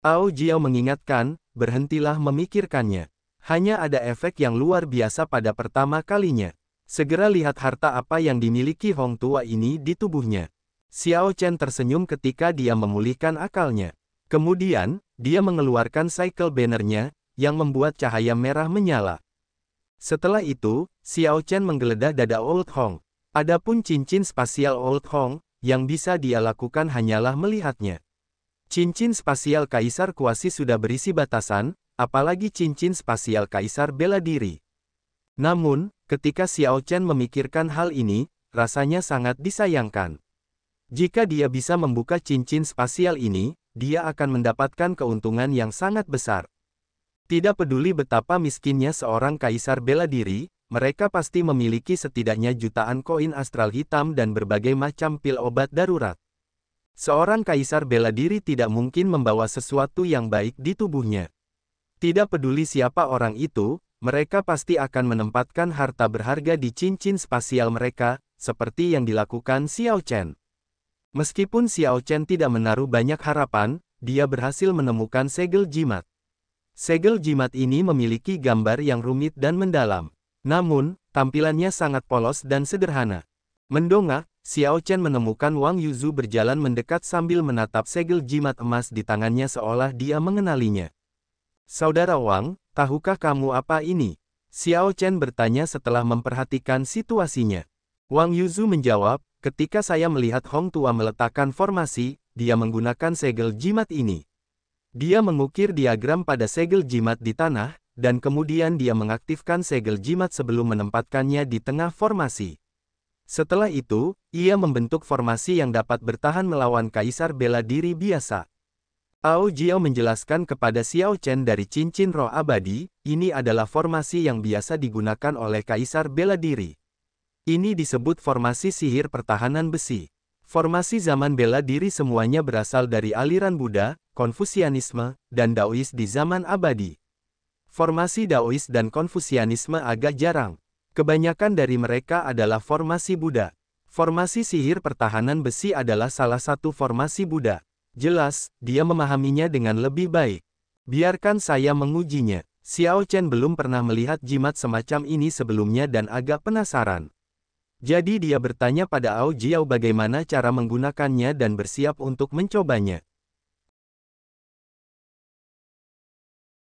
Ao Jiao mengingatkan, berhentilah memikirkannya. Hanya ada efek yang luar biasa pada pertama kalinya. Segera lihat harta apa yang dimiliki Hong Tua ini di tubuhnya. Xiao Chen tersenyum ketika dia memulihkan akalnya. Kemudian, dia mengeluarkan cycle bannernya, yang membuat cahaya merah menyala. Setelah itu, Xiao Chen menggeledah dada Old Hong. Adapun cincin spasial Old Hong, yang bisa dia lakukan hanyalah melihatnya. Cincin spasial Kaisar Kuasi sudah berisi batasan, apalagi cincin spasial kaisar bela diri. Namun, ketika Xiao Chen memikirkan hal ini, rasanya sangat disayangkan. Jika dia bisa membuka cincin spasial ini, dia akan mendapatkan keuntungan yang sangat besar. Tidak peduli betapa miskinnya seorang kaisar bela diri, mereka pasti memiliki setidaknya jutaan koin astral hitam dan berbagai macam pil obat darurat. Seorang kaisar bela diri tidak mungkin membawa sesuatu yang baik di tubuhnya. Tidak peduli siapa orang itu, mereka pasti akan menempatkan harta berharga di cincin spasial mereka, seperti yang dilakukan Xiao Chen. Meskipun Xiao Chen tidak menaruh banyak harapan, dia berhasil menemukan segel jimat. Segel jimat ini memiliki gambar yang rumit dan mendalam. Namun, tampilannya sangat polos dan sederhana. Mendongak, Xiao Chen menemukan Wang Yuzu berjalan mendekat sambil menatap segel jimat emas di tangannya seolah dia mengenalinya. Saudara Wang, tahukah kamu apa ini? Xiao Chen bertanya setelah memperhatikan situasinya. Wang Yuzu menjawab, ketika saya melihat Hong Tua meletakkan formasi, dia menggunakan segel jimat ini. Dia mengukir diagram pada segel jimat di tanah, dan kemudian dia mengaktifkan segel jimat sebelum menempatkannya di tengah formasi. Setelah itu, ia membentuk formasi yang dapat bertahan melawan kaisar bela diri biasa. Ao Jiao menjelaskan kepada Xiao Chen dari cincin roh abadi, ini adalah formasi yang biasa digunakan oleh Kaisar Bela Diri. Ini disebut formasi sihir pertahanan besi. Formasi zaman bela diri semuanya berasal dari aliran Buddha, Konfusianisme, dan Daois di zaman abadi. Formasi Daois dan Konfusianisme agak jarang. Kebanyakan dari mereka adalah formasi Buddha. Formasi sihir pertahanan besi adalah salah satu formasi Buddha. Jelas, dia memahaminya dengan lebih baik. Biarkan saya mengujinya. Xiao Chen belum pernah melihat jimat semacam ini sebelumnya dan agak penasaran. Jadi dia bertanya pada Ao Jiao bagaimana cara menggunakannya dan bersiap untuk mencobanya.